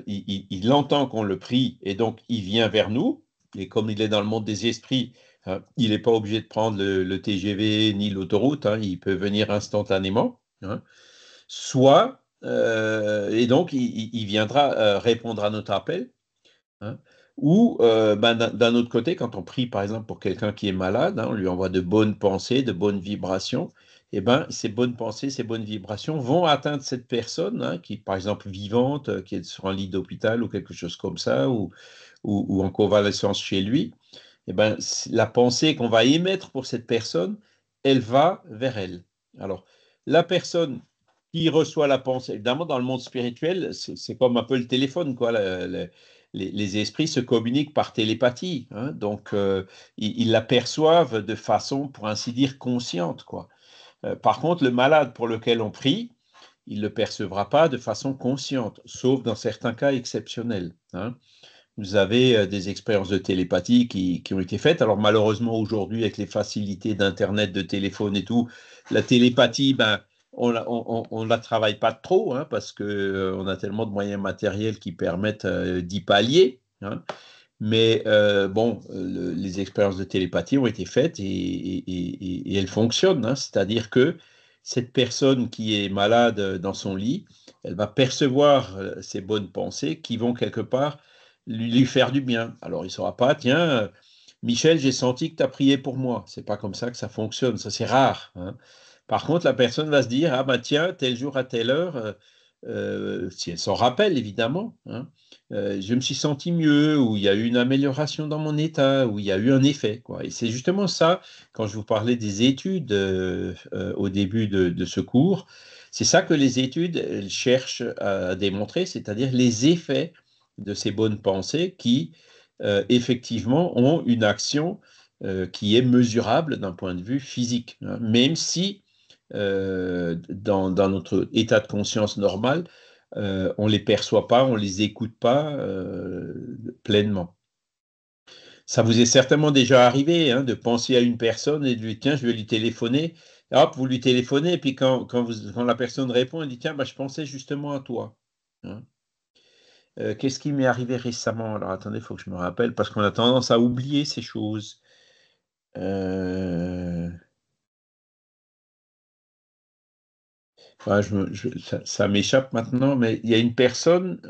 il entend qu'on le prie et donc il vient vers nous. Et comme il est dans le monde des esprits, euh, il n'est pas obligé de prendre le, TGV ni l'autoroute, hein. il peut venir instantanément. Hein. Soit, euh, et donc il, viendra euh, répondre à notre appel. Hein. Ou ben, d'un autre côté, quand on prie par exemple pour quelqu'un qui est malade, on lui envoie de bonnes pensées, de bonnes vibrations. Et eh ben, ces bonnes pensées, ces bonnes vibrations vont atteindre cette personne qui est par exemple vivante, qui est sur un lit d'hôpital ou quelque chose comme ça, ou en convalescence chez lui eh ben, la pensée qu'on va émettre pour cette personne, elle va vers elle. Alors, la personne qui reçoit la pensée, évidemment, dans le monde spirituel, c'est comme un peu le téléphone, quoi. les, esprits se communiquent par télépathie, hein. donc euh, ils la l'aperçoivent de façon, pour ainsi dire, consciente, quoi. Euh, par contre, le malade pour lequel on prie, il ne le percevra pas de façon consciente, sauf dans certains cas exceptionnels. Hein vous avez euh, des expériences de télépathie qui, qui ont été faites. Alors malheureusement aujourd'hui avec les facilités d'internet, de téléphone et tout, la télépathie, ben, on ne on, on la travaille pas trop hein, parce qu'on euh, a tellement de moyens matériels qui permettent euh, d'y pallier. Hein. Mais bon, les expériences de télépathie ont été faites et, et, et, elles fonctionnent. Hein. C'est-à-dire que cette personne qui est malade dans son lit, elle va percevoir ses bonnes pensées qui vont quelque part lui faire du bien. Alors il ne saura pas, tiens, euh, Michel, j'ai senti que tu as prié pour moi. C'est pas comme ça que ça fonctionne, ça c'est rare. Hein. Par contre, la personne va se dire, ah ben tiens, tel jour à telle heure, euh, euh, si elle s'en rappelle évidemment, hein, je me suis senti mieux, ou il y a eu une amélioration dans mon état, ou il y a eu un effet. Quoi. Et c'est justement ça, quand je vous parlais des études au début de, de ce cours, c'est ça que les études cherchent à démontrer, c'est-à-dire les effets de ces bonnes pensées qui, euh, effectivement, ont une action euh, qui est mesurable d'un point de vue physique, hein. même si euh, dans, notre état de conscience normal, on ne les perçoit pas, on ne les écoute pas pleinement. Ça vous est certainement déjà arrivé hein, de penser à une personne et de lui dire tiens, je vais lui téléphoner. Hop, vous lui téléphonez, et puis quand, la personne répond, elle dit tiens, bah, je pensais justement à toi. Hein. Euh, qu'est-ce qui m'est arrivé récemment Alors attendez, il faut que je me rappelle, parce qu'on a tendance à oublier ces choses. Euh, ça, m'échappe maintenant, mais il y a une personne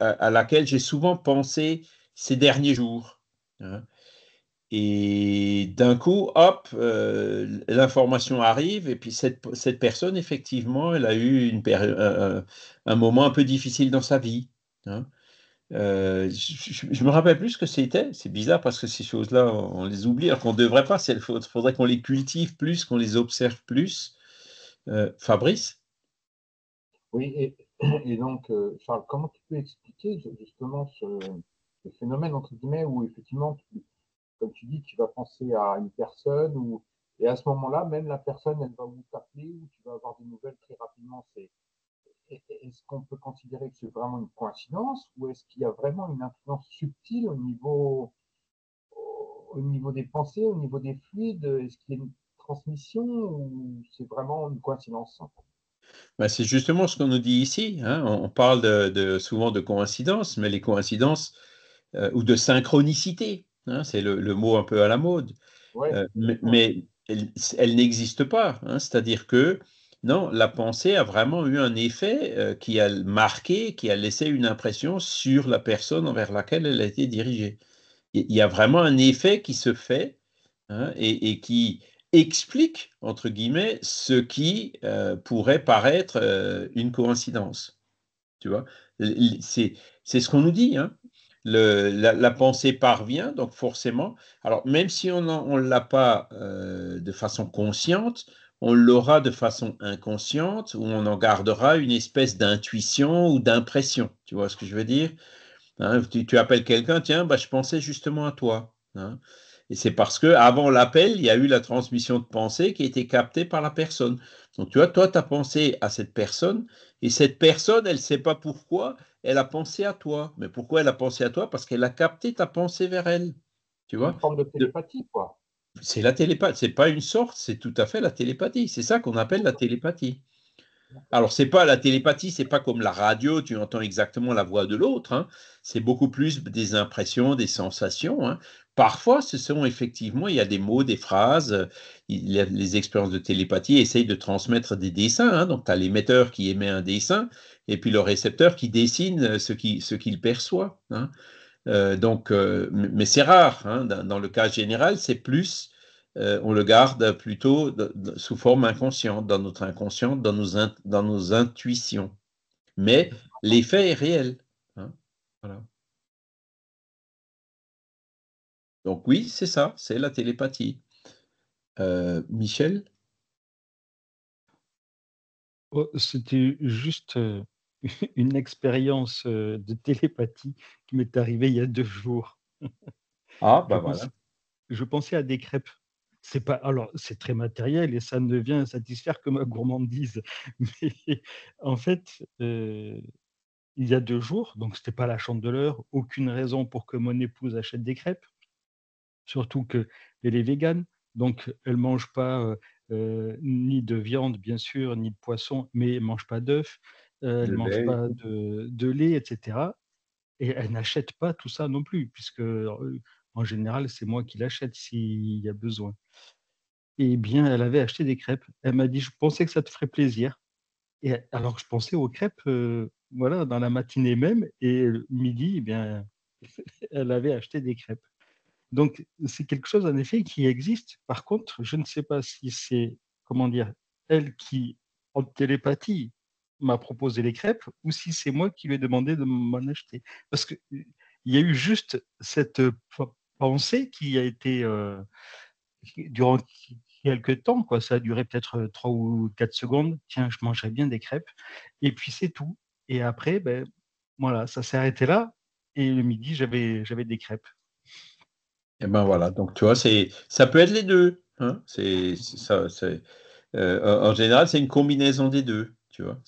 à, laquelle j'ai souvent pensé ces derniers jours. Hein. Et d'un coup, hop, euh, l'information arrive, et puis cette, personne, effectivement, elle a eu un moment un peu difficile dans sa vie. Hein. Euh, je, me rappelle plus ce que c'était. C'est bizarre parce que ces choses-là, on, les oublie alors qu'on ne devrait pas. Il faudrait qu'on les cultive plus, qu'on les observe plus. Euh, Fabrice Oui, et, donc, euh, Charles, comment tu peux expliquer justement ce, phénomène, entre guillemets, où effectivement, comme tu dis, tu vas penser à une personne et à ce moment-là, même la personne, elle va vous t'appeler ou tu vas avoir des nouvelles très rapidement. C'est est-ce qu'on peut considérer que c'est vraiment une coïncidence ou est-ce qu'il y a vraiment une influence subtile au niveau, au niveau des pensées, au niveau des fluides Est-ce qu'il y a une transmission ou c'est vraiment une coïncidence bah, c'est justement ce qu'on nous dit ici. Hein. On parle de, souvent de coïncidence, mais les coïncidences euh, ou de synchronicité, hein. c'est le, mot un peu à la mode. Euh, mais, elle, elle n'existe pas. Hein. C'est-à-dire que non, la pensée a vraiment eu un effet euh, qui a marqué, qui a laissé une impression sur la personne envers laquelle elle a été dirigée. Il y a vraiment un effet qui se fait hein, et, qui explique, entre guillemets, ce qui euh, pourrait paraître euh, une coïncidence. Tu vois, c'est ce qu'on nous dit. Hein. la, pensée parvient, donc forcément. Alors, même si on ne l'a pas de façon consciente, on l'aura de façon inconsciente ou on en gardera une espèce d'intuition ou d'impression. Tu vois ce que je veux dire hein, tu, appelles quelqu'un, tiens, bah, je pensais justement à toi. Hein. Et c'est parce que avant l'appel, il y a eu la transmission de pensée qui a été captée par la personne. Donc tu vois, toi, tu as pensé à cette personne et cette personne, elle ne sait pas pourquoi elle a pensé à toi. Mais pourquoi elle a pensé à toi Parce qu'elle a capté ta pensée vers elle. Tu vois Une forme de télépathie, quoi. C'est la télépathie. C'est pas une sorte, c'est tout à fait la télépathie. C'est ça qu'on appelle la télépathie. Alors, c'est pas la télépathie, c'est pas comme la radio, tu entends exactement la voix de l'autre. Hein. C'est beaucoup plus des impressions, des sensations. Hein. Parfois, ce sont effectivement, il y a des mots, des phrases. Euh, les expériences de télépathie essayent de transmettre des dessins. Hein. Donc, tu as l'émetteur qui émet un dessin et puis le récepteur qui dessine euh, ce qu'il perçoit. Euh, donc, euh, mais c'est rare. Hein, dans, le cas général, c'est plus euh, on le garde plutôt sous forme inconsciente, dans notre inconscient, dans nos, dans nos intuitions. Mais l'effet est réel. Hein, voilà. Donc oui, c'est ça, c'est la télépathie. Michel oh, C'était juste <laughs> une expérience euh, de télépathie qui m'est arrivée il y a deux jours. Ah, bah voilà. je pensais à des crêpes. C'est pas alors c'est très matériel et ça ne vient satisfaire que ma gourmandise. <laughs> Mais en fait, euh, il y a deux jours, donc ce c'était pas la chandeleur, aucune raison pour que mon épouse achète des crêpes. Surtout que elle est végane, donc elle mange pas euh, ni de viande bien sûr, ni de poisson, mais elle mange pas d'œufs. Euh, elle ne eh mange ben, pas de, lait, etc. Et elle n'achète pas tout ça non plus, puisque euh, en général, c'est moi qui l'achète s'il y a besoin. Eh bien, elle avait acheté des crêpes. Elle m'a dit, je pensais que ça te ferait plaisir. Et alors que je pensais aux crêpes, euh, voilà, dans la matinée même, et midi, eh bien, <laughs> elle avait acheté des crêpes. Donc, c'est quelque chose, en effet, qui existe. Par contre, je ne sais pas si c'est, comment dire, elle qui, en télépathie, m'a proposé les crêpes ou si c'est moi qui lui ai demandé de m'en acheter. Parce qu'il euh, y a eu juste cette euh, pensée qui a été euh, durant quelques temps, quoi. ça a duré peut-être 3 ou 4 secondes, tiens, je mangerai bien des crêpes, et puis c'est tout. Et après, ben, voilà, ça s'est arrêté là, et le midi, j'avais des crêpes. Et eh ben voilà, donc tu vois, ça peut être les deux. Hein. en général, c'est une combinaison des deux vois.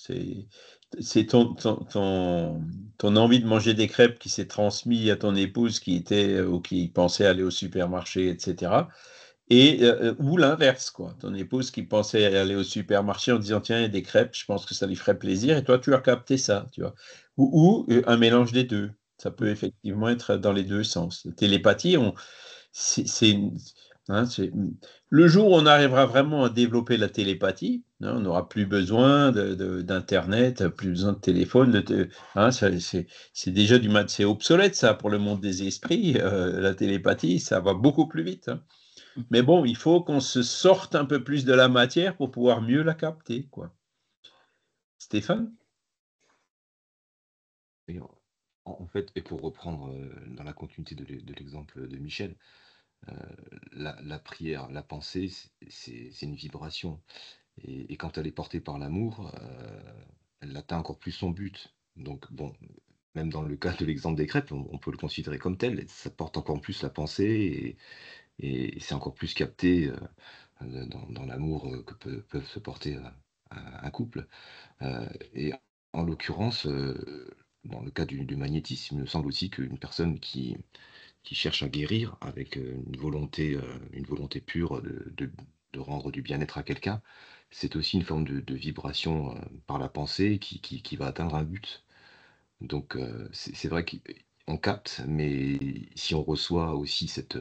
C'est ton, ton, ton, ton, envie de manger des crêpes qui s'est transmise à ton épouse qui était euh, ou qui pensait aller au supermarché, etc. Et, euh, euh, ou l'inverse, quoi. Ton épouse qui pensait aller au supermarché en disant tiens, il y a des crêpes, je pense que ça lui ferait plaisir, et toi, tu as capté ça, tu vois. Ou, un mélange des deux. Ça peut effectivement être dans les deux sens. La télépathie, on, c'est une Hein, le jour où on arrivera vraiment à développer la télépathie, hein, on n'aura plus besoin d'Internet, plus besoin de téléphone. Hein, c'est déjà du mal, c'est obsolète ça pour le monde des esprits. Euh, la télépathie, ça va beaucoup plus vite. Mais bon, il faut qu'on se sorte un peu plus de la matière pour pouvoir mieux la capter. Quoi. Stéphane en fait, et pour reprendre euh, dans la continuité de l'exemple de Michel, euh, la, prière, la pensée, c'est une vibration. Et, quand elle est portée par l'amour, euh, elle atteint encore plus son but. Donc, bon, même dans le cas de l'exemple des crêpes, on, peut le considérer comme tel. Ça porte encore plus la pensée et, et c'est encore plus capté euh, dans, l'amour que peut, peuvent se porter un couple. et en l'occurrence, dans le cas du, du, magnétisme, il me semble aussi qu'une personne qui, qui cherche à guérir avec euh, une volonté, euh, une volonté pure de, de, rendre du bien-être à quelqu'un, c'est aussi une forme de, de, vibration euh, par la pensée qui, qui, va atteindre un but. Donc c'est vrai qu'on capte, mais si on reçoit aussi cette,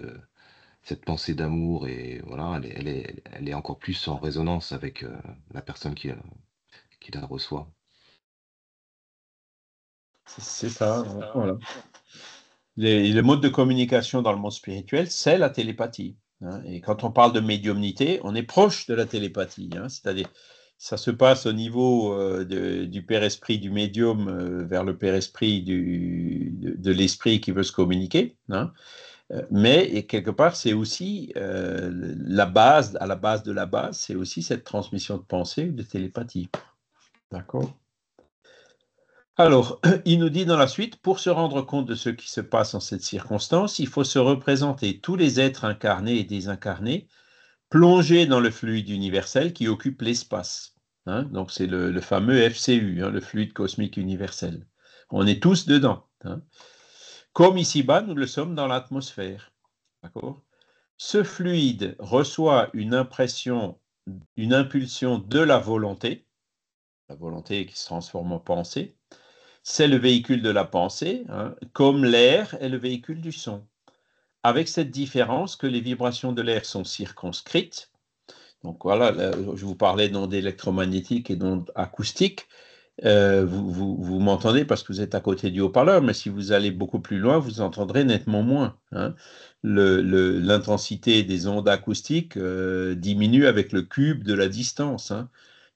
cette pensée d'amour, et voilà, elle est, elle, est, elle est, encore plus en résonance avec la personne qui, qui la reçoit. C'est ça, voilà le mode de communication dans le monde spirituel, c'est la télépathie. Hein. Et quand on parle de médiumnité, on est proche de la télépathie. Hein. C'est-à-dire, ça se passe au niveau euh, du père-esprit du médium euh, vers le père-esprit de, l'esprit qui veut se communiquer. Hein. Euh, mais quelque part, c'est aussi la base, à la base de la base, c'est aussi cette transmission de pensée ou de télépathie. D'accord alors, <clears throat> il nous dit dans la suite, pour se rendre compte de ce qui se passe en cette circonstance, il faut se représenter tous les êtres incarnés et désincarnés, plongés dans le fluide universel qui occupe l'espace. Hein. donc c'est le, fameux FCU, hein, le fluide cosmique universel. On est tous dedans. Hein. Comme ici-bas, nous le sommes dans l'atmosphère. Ce fluide reçoit une impression, une impulsion de la volonté, la volonté qui se transforme en pensée, c'est le véhicule de la pensée, hein, comme l'air est le véhicule du son. Avec cette différence que les vibrations de l'air sont circonscrites. Donc voilà, je vous parlais d'ondes électromagnétiques et d'ondes acoustiques. Euh, vous, m'entendez parce que vous êtes à côté du haut-parleur, mais si vous allez beaucoup plus loin, vous entendrez nettement moins. Hein. L'intensité des ondes acoustiques euh, diminue avec le cube de la distance. Hein.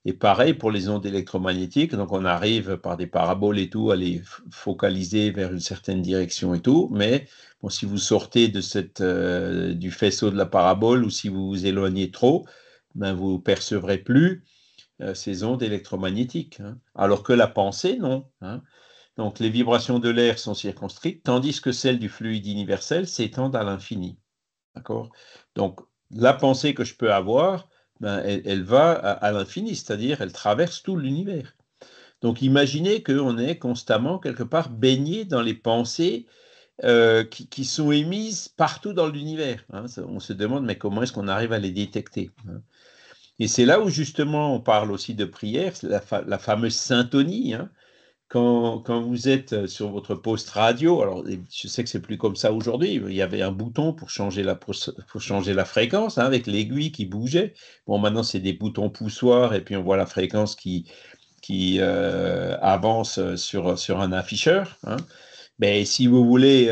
Et pareil pour les ondes électromagnétiques, donc on arrive par des paraboles et tout à les focaliser vers une certaine direction et tout, mais bon, si vous sortez de cette, euh, du faisceau de la parabole ou si vous vous éloignez trop, ben vous ne percevrez plus euh, ces ondes électromagnétiques, hein. alors que la pensée, non. Hein. Donc les vibrations de l'air sont circonscrites, tandis que celles du fluide universel s'étendent à l'infini. D'accord Donc la pensée que je peux avoir, ben, elle, va à, l'infini, c'est-à-dire elle traverse tout l'univers. Donc imaginez qu'on est constamment quelque part baigné dans les pensées euh, qui, sont émises partout dans l'univers. Hein. On se demande mais comment est-ce qu'on arrive à les détecter hein? Et c'est là où justement on parle aussi de prière, la, fameuse syntonie. Hein quand, vous êtes euh, sur votre poste radio, alors je sais que c'est plus comme ça aujourd'hui, il y avait un bouton pour changer la, pour, changer la fréquence hein, avec l'aiguille qui bougeait. Bon, maintenant c'est des boutons poussoirs et puis on voit la fréquence qui, qui euh, avance euh, sur, sur un afficheur. Hein. Mais si vous voulez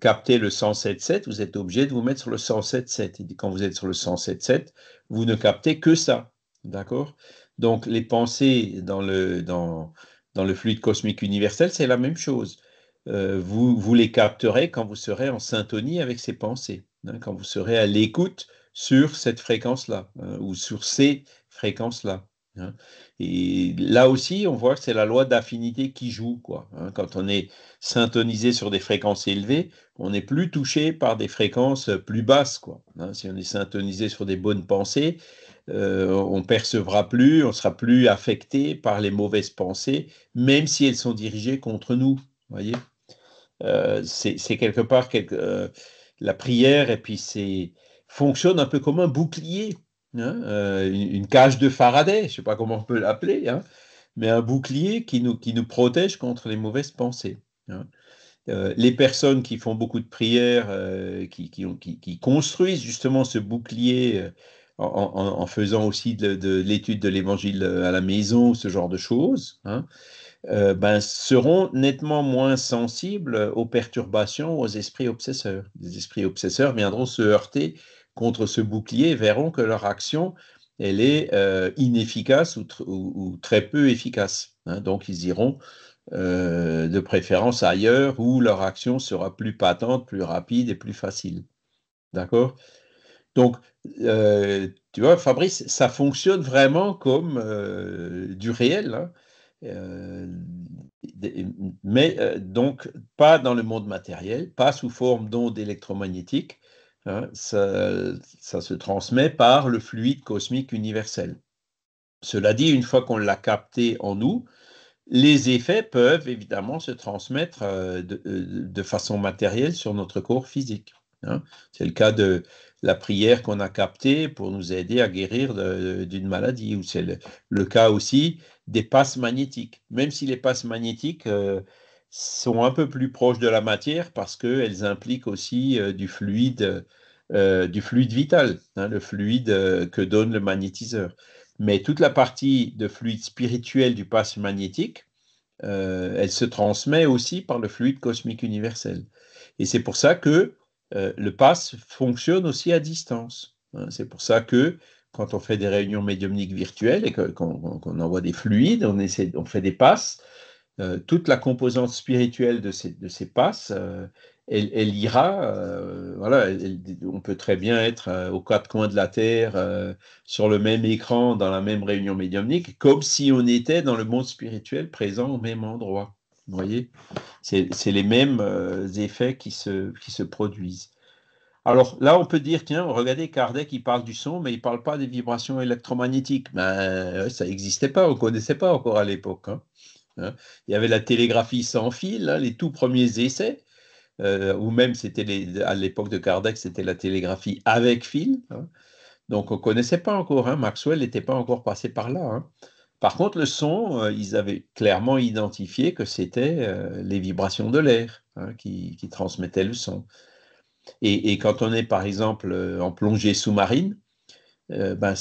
capter le 107.7, vous êtes obligé de vous mettre sur le 107.7. Et quand vous êtes sur le 107.7, vous ne captez que ça. D'accord Donc les pensées dans le. Dans, dans le fluide cosmique universel, c'est la même chose. Euh, vous, vous les capterez quand vous serez en syntonie avec ces pensées, hein, quand vous serez à l'écoute sur cette fréquence-là hein, ou sur ces fréquences-là. Hein. Et là aussi, on voit que c'est la loi d'affinité qui joue. Quoi, Quand on est syntonisé sur des fréquences élevées, on n'est plus touché par des fréquences plus basses. Quoi, si on est syntonisé sur des bonnes pensées, euh, on percevra plus, on sera plus affecté par les mauvaises pensées, même si elles sont dirigées contre nous. Voyez, euh, c'est quelque part quelque, euh, la prière et puis c'est fonctionne un peu comme un bouclier, hein, une, cage de Faraday, je ne sais pas comment on peut l'appeler, hein, mais un bouclier qui nous qui nous protège contre les mauvaises pensées. Hein. les personnes qui font beaucoup de prières, qui, qui, qui, construisent justement ce bouclier en, faisant aussi de, l'étude de l'évangile euh, à la maison, ce genre de choses, hein, euh, ben, seront nettement moins sensibles aux perturbations, aux esprits obsesseurs. Les esprits obsesseurs viendront se heurter contre ce bouclier et verront que leur action, elle est euh, inefficace ou, très peu efficace. Hein. donc ils iront de préférence ailleurs où leur action sera plus patente, plus rapide et plus facile. D'accord donc, euh, tu vois, Fabrice, ça fonctionne vraiment comme euh, du réel, hein. euh, mais donc pas dans le monde matériel, pas sous forme d'ondes électromagnétiques. Hein. ça, se transmet par le fluide cosmique universel. Cela dit, une fois qu'on l'a capté en nous, les effets peuvent évidemment se transmettre de, façon matérielle sur notre corps physique. Hein. C'est le cas de, la prière qu'on a captée pour nous aider à guérir d'une maladie, ou c'est le, cas aussi des passes magnétiques. Même si les passes magnétiques euh, sont un peu plus proches de la matière parce qu'elles impliquent aussi euh, du fluide. Euh, du fluide vital, hein, le fluide que donne le magnétiseur. Mais toute la partie de fluide spirituel du passe magnétique, elle se transmet aussi par le fluide cosmique universel. Et c'est pour ça que euh, le passe fonctionne aussi à distance. Hein. C'est pour ça que quand on fait des réunions médiumniques virtuelles et qu'on envoie des fluides, on, essaie, on fait des passes, euh, toute la composante spirituelle de ces, passes, euh, elle, ira. voilà, on peut très bien être aux quatre coins de la Terre, sur le même écran, dans la même réunion médiumnique, comme si on était dans le monde spirituel présent au même endroit. Vous voyez, c'est les mêmes euh, effets qui se, qui se produisent. Alors là, on peut dire, tiens, regardez, Kardec, il parle du son, mais il ne parle pas des vibrations électromagnétiques. Ben, ça n'existait pas, on ne connaissait pas encore à l'époque. Hein. Hein, il y avait la télégraphie sans fil, hein, les tout premiers essais, euh, ou même c'était à l'époque de Kardec, c'était la télégraphie avec fil. Donc on ne connaissait pas encore, Maxwell n'était pas encore passé par là. Par contre, le son, euh, ils avaient clairement identifié que c'était euh, les vibrations de l'air hein, qui, transmettaient le son. Et, quand on est par exemple euh, en plongée sous-marine, ce ben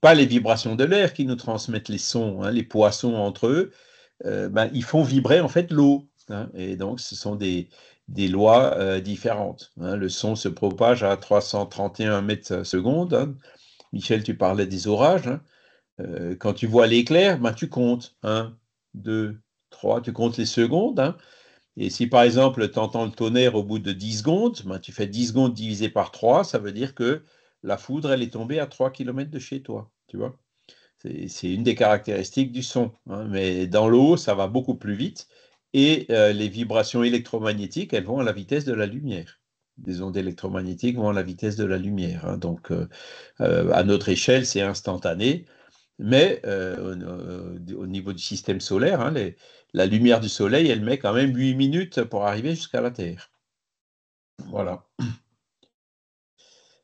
pas les vibrations de l'air qui nous transmettent les sons. Hein, les poissons entre eux, ben, ils font vibrer en fait l'eau. Hein. Et donc, ce sont des, lois différentes. Le son se propage à 331 mètres seconde. Michel, tu parlais des orages. Euh, quand tu vois l'éclair, ben, tu comptes 1, 2, 3, tu comptes les secondes. Hein. Et si par exemple tu entends le tonnerre au bout de 10 secondes, ben, tu fais 10 secondes divisé par 3, ça veut dire que la foudre, elle est tombée à 3 km de chez toi. Tu vois C'est une des caractéristiques du son. Hein. Mais dans l'eau, ça va beaucoup plus vite et euh, les vibrations électromagnétiques, elles vont à la vitesse de la lumière. Les ondes électromagnétiques vont à la vitesse de la lumière. Hein. Donc, euh, à notre échelle, c'est instantané. Mais euh, euh, au, niveau du système solaire, hein, la lumière du soleil, elle met quand même 8 minutes pour arriver jusqu'à la Terre. Voilà.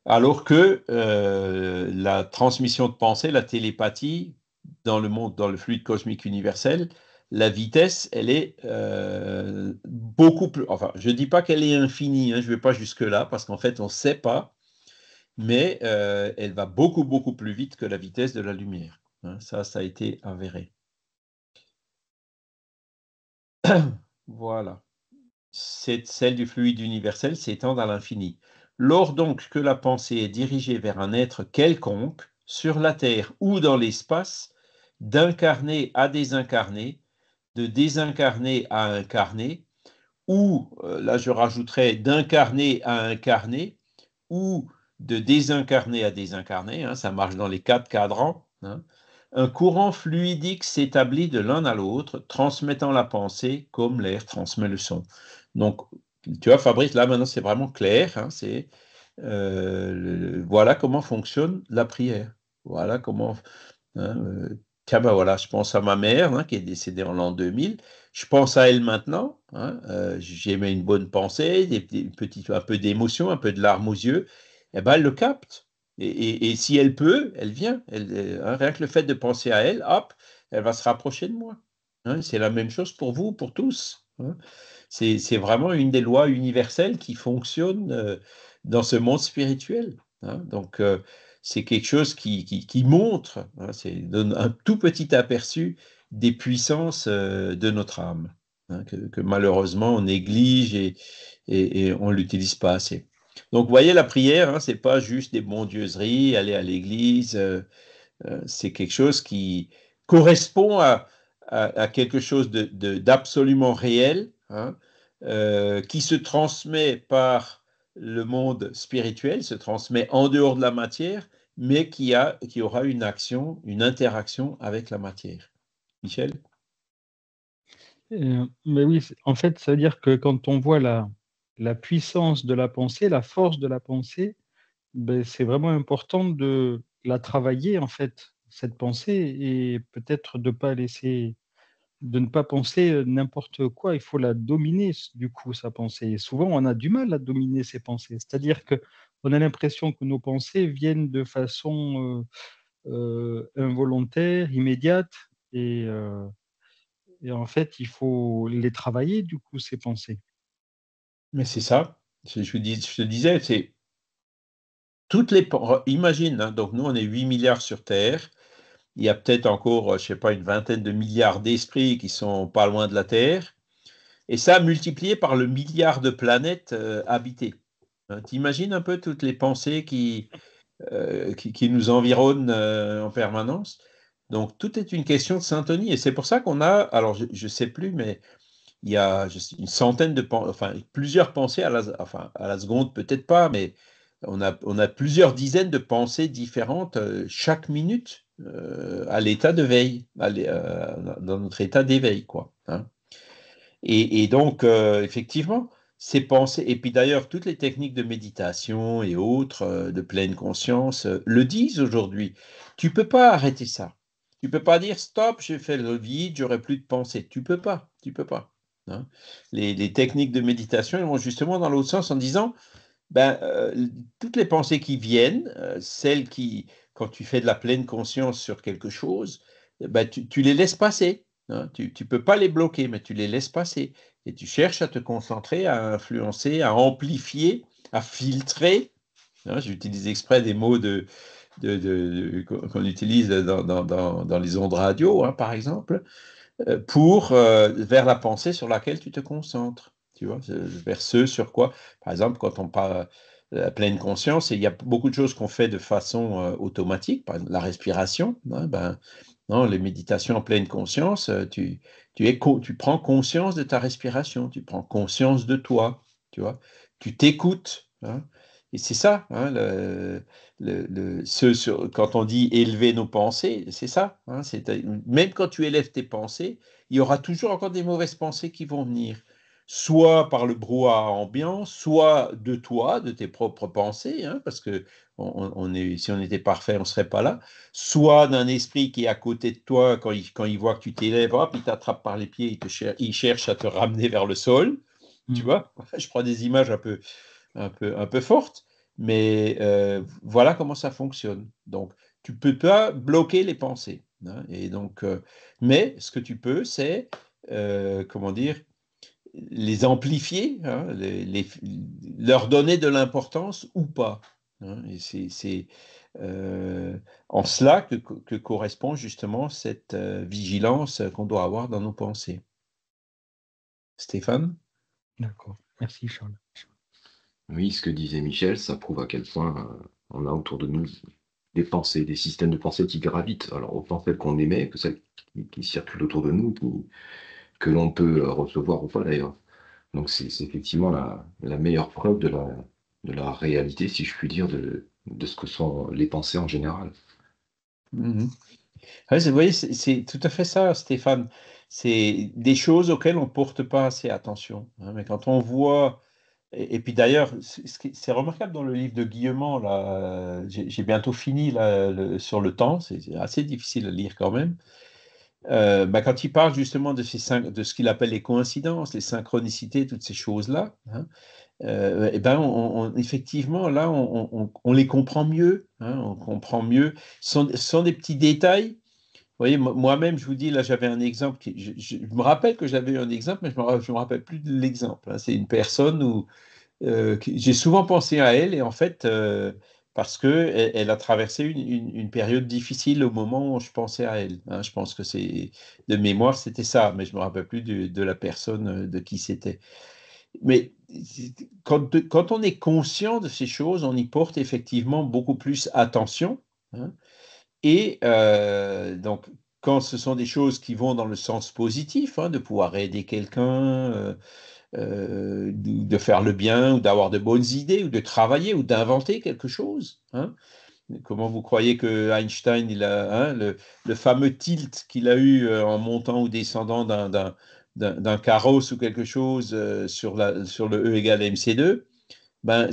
Alors que euh, la transmission de pensée, la télépathie, dans le monde, dans le fluide cosmique universel, la vitesse, elle est beaucoup plus. Enfin, je ne dis pas qu'elle est infinie, hein, je ne vais pas jusque-là, parce qu'en fait, on ne sait pas, mais elle va beaucoup, beaucoup plus vite que la vitesse de la lumière. Hein, ça, ça a été avéré. <clears throat> voilà. celle du fluide universel s'étend à l'infini. Lors donc que la pensée est dirigée vers un être quelconque, sur la Terre ou dans l'espace, d'incarné à désincarné, de désincarné à incarné, ou, euh, là je rajouterais, d'incarné à incarné, ou de désincarné à désincarné, hein, ça marche dans les quatre cadrans, hein, un courant fluidique s'établit de l'un à l'autre, transmettant la pensée comme l'air transmet le son. Donc, tu vois, Fabrice, là maintenant c'est vraiment clair. Hein, c'est euh, voilà comment fonctionne la prière. Voilà comment. Hein, euh, tiens, ben voilà, je pense à ma mère hein, qui est décédée en l'an 2000. Je pense à elle maintenant. Euh, J'ai mis une bonne pensée, des, un peu d'émotion, un peu de larmes aux yeux. Et eh ben, elle le capte. Et, si elle peut, elle vient. Elle, euh, hein, rien que le fait de penser à elle, hop, elle va se rapprocher de moi. Hein. c'est la même chose pour vous, pour tous. Hein. C'est vraiment une des lois universelles qui fonctionne euh, dans ce monde spirituel. Donc, euh, c'est quelque chose qui, qui montre, c'est donne un tout petit aperçu des puissances de notre âme, que, malheureusement on néglige et, et on ne l'utilise pas assez. Donc, vous voyez, la prière, hein, ce n'est pas juste des bondieuseries, aller à l'église, euh, euh, c'est quelque chose qui correspond à, quelque chose d'absolument de, d'absolument réel, hein, euh, qui se transmet par le monde spirituel, se transmet en dehors de la matière, mais qui, aura une action, une interaction avec la matière. Michel mais Oui, en fait, ça veut dire que quand on voit la, la puissance de la pensée, la force de la pensée, ben, c'est vraiment important de la travailler en fait, cette pensée, et peut-être de pas de ne pas penser euh, n'importe quoi. Il faut la dominer du coup sa pensée. Et souvent, on a du mal à dominer ses pensées. C'est-à-dire que a l'impression que nos pensées viennent de façon euh, euh, involontaire, immédiate, et, et en fait, il faut les travailler du coup ces pensées. Mais c'est ça. Je, te disais, c'est toutes les. Imagine, hein, donc nous, on est 8 milliards sur Terre. Il y a peut-être encore, euh, je sais pas, une vingtaine de milliards d'esprits qui sont pas loin de la Terre. Et ça, multiplié par le milliard de planètes euh, habitées. Hein, tu imagines un peu toutes les pensées qui, euh, qui, nous environnent en permanence. Donc, tout est une question de syntonie. Et c'est pour ça qu'on a, alors je ne sais plus, mais il y a une centaine de enfin plusieurs pensées à la, enfin, à la seconde peut-être pas, mais on a, on a plusieurs dizaines de pensées différentes euh, chaque minute euh, à l'état de veille, euh, dans notre état d'éveil, quoi. Hein. Et, donc effectivement, ces pensées, et puis d'ailleurs toutes les techniques de méditation et autres de pleine conscience le disent aujourd'hui. Tu peux pas arrêter ça. Tu peux pas dire stop, j'ai fait le vide, j'aurai plus de pensées. Tu peux pas, tu peux pas. Hein. Les, techniques de méditation elles vont justement dans l'autre sens en disant, ben, euh, toutes les pensées qui viennent, euh, celles qui, quand tu fais de la pleine conscience sur quelque chose, eh ben, tu, les laisses passer. Hein. Tu ne peux pas les bloquer, mais tu les laisses passer. Et tu cherches à te concentrer, à influencer, à amplifier, à filtrer. Hein. J'utilise exprès des mots qu'on utilise dans, les ondes radio, par exemple, euh, pour euh, vers la pensée sur laquelle tu te concentres. Tu vois, euh, vers ce sur quoi, par exemple, quand on parle à pleine conscience, il y a beaucoup de choses qu'on fait de façon automatique, par exemple, la respiration. Hein, ben, non, les méditations en pleine conscience, tu, tu, tu prends conscience de ta respiration, tu prends conscience de toi, tu vois, tu t'écoutes. Hein. Et c'est ça, hein, quand on dit élever nos pensées, c'est ça. Hein, euh, même quand tu élèves tes pensées, il y aura toujours encore des mauvaises pensées qui vont venir, soit par le brouhaha ambiant, soit de toi, de tes propres pensées, hein, parce que si on était parfait, on ne serait pas là, soit d'un esprit qui est à côté de toi, quand il, voit que tu t'élèves, hop, il t'attrape par les pieds, il, cherche à te ramener vers le sol. Tu mmh. vois, <laughs> je prends des images un peu, un peu, un peu forte, mais euh, voilà comment ça fonctionne. Donc, tu peux pas bloquer les pensées. Hein, et donc, euh, mais ce que tu peux, c'est, euh, comment dire, les amplifier, hein, les, leur donner de l'importance ou pas. Hein, et c'est en cela que, que, correspond justement cette vigilance qu'on doit avoir dans nos pensées. Stéphane D'accord. Merci, Charles. Oui, ce que disait Michel, ça prouve à quel point euh, on a autour de nous des pensées, des systèmes de pensées qui gravitent. Alors, aux celles qu'on émet, que celles qui, circulent autour de nous, que l'on peut euh, recevoir ou pas d'ailleurs. Donc, c'est effectivement la, meilleure preuve de la, réalité, si je puis dire, de, ce que sont les pensées en général. Mhm. Ah, vous voyez, c'est tout à fait ça, Stéphane. C'est des choses auxquelles on ne porte pas assez attention. Hein. mais quand on voit et, puis d'ailleurs, c'est remarquable dans le livre de Guillemant, là, euh, j'ai bientôt fini là, sur le temps, c'est assez difficile à lire quand même. Euh, bah, quand il parle justement de, ces, de ce qu'il appelle les coïncidences, les synchronicités, toutes ces choses-là, hein, euh, ben on, effectivement, là, on, les comprend mieux. Hein, on comprend mieux. Ce sont, des petits détails voyez, moi-même, je vous dis, là, j'avais un exemple. je, me rappelle que j'avais eu un exemple, mais je ne me, rappelle plus de l'exemple. Hein. C'est une personne où euh, j'ai souvent pensé à elle, et en fait, euh, parce qu'elle elle a traversé une, période difficile au moment où je pensais à elle. Hein. Je pense que c'est de mémoire, c'était ça, mais je ne me rappelle plus de, la personne euh, de qui c'était. Mais quand, on est conscient de ces choses, on y porte effectivement beaucoup plus attention. Hein. Et euh, donc, quand ce sont des choses qui vont dans le sens positif, hein, de pouvoir aider quelqu'un, euh, euh, de faire le bien, ou d'avoir de bonnes idées, ou de travailler, ou d'inventer quelque chose. Hein. Comment vous croyez que Einstein, il a, hein, le, fameux tilt qu'il a eu en montant ou descendant d'un carrosse ou quelque chose sur, la, sur le E égale MC2, ben,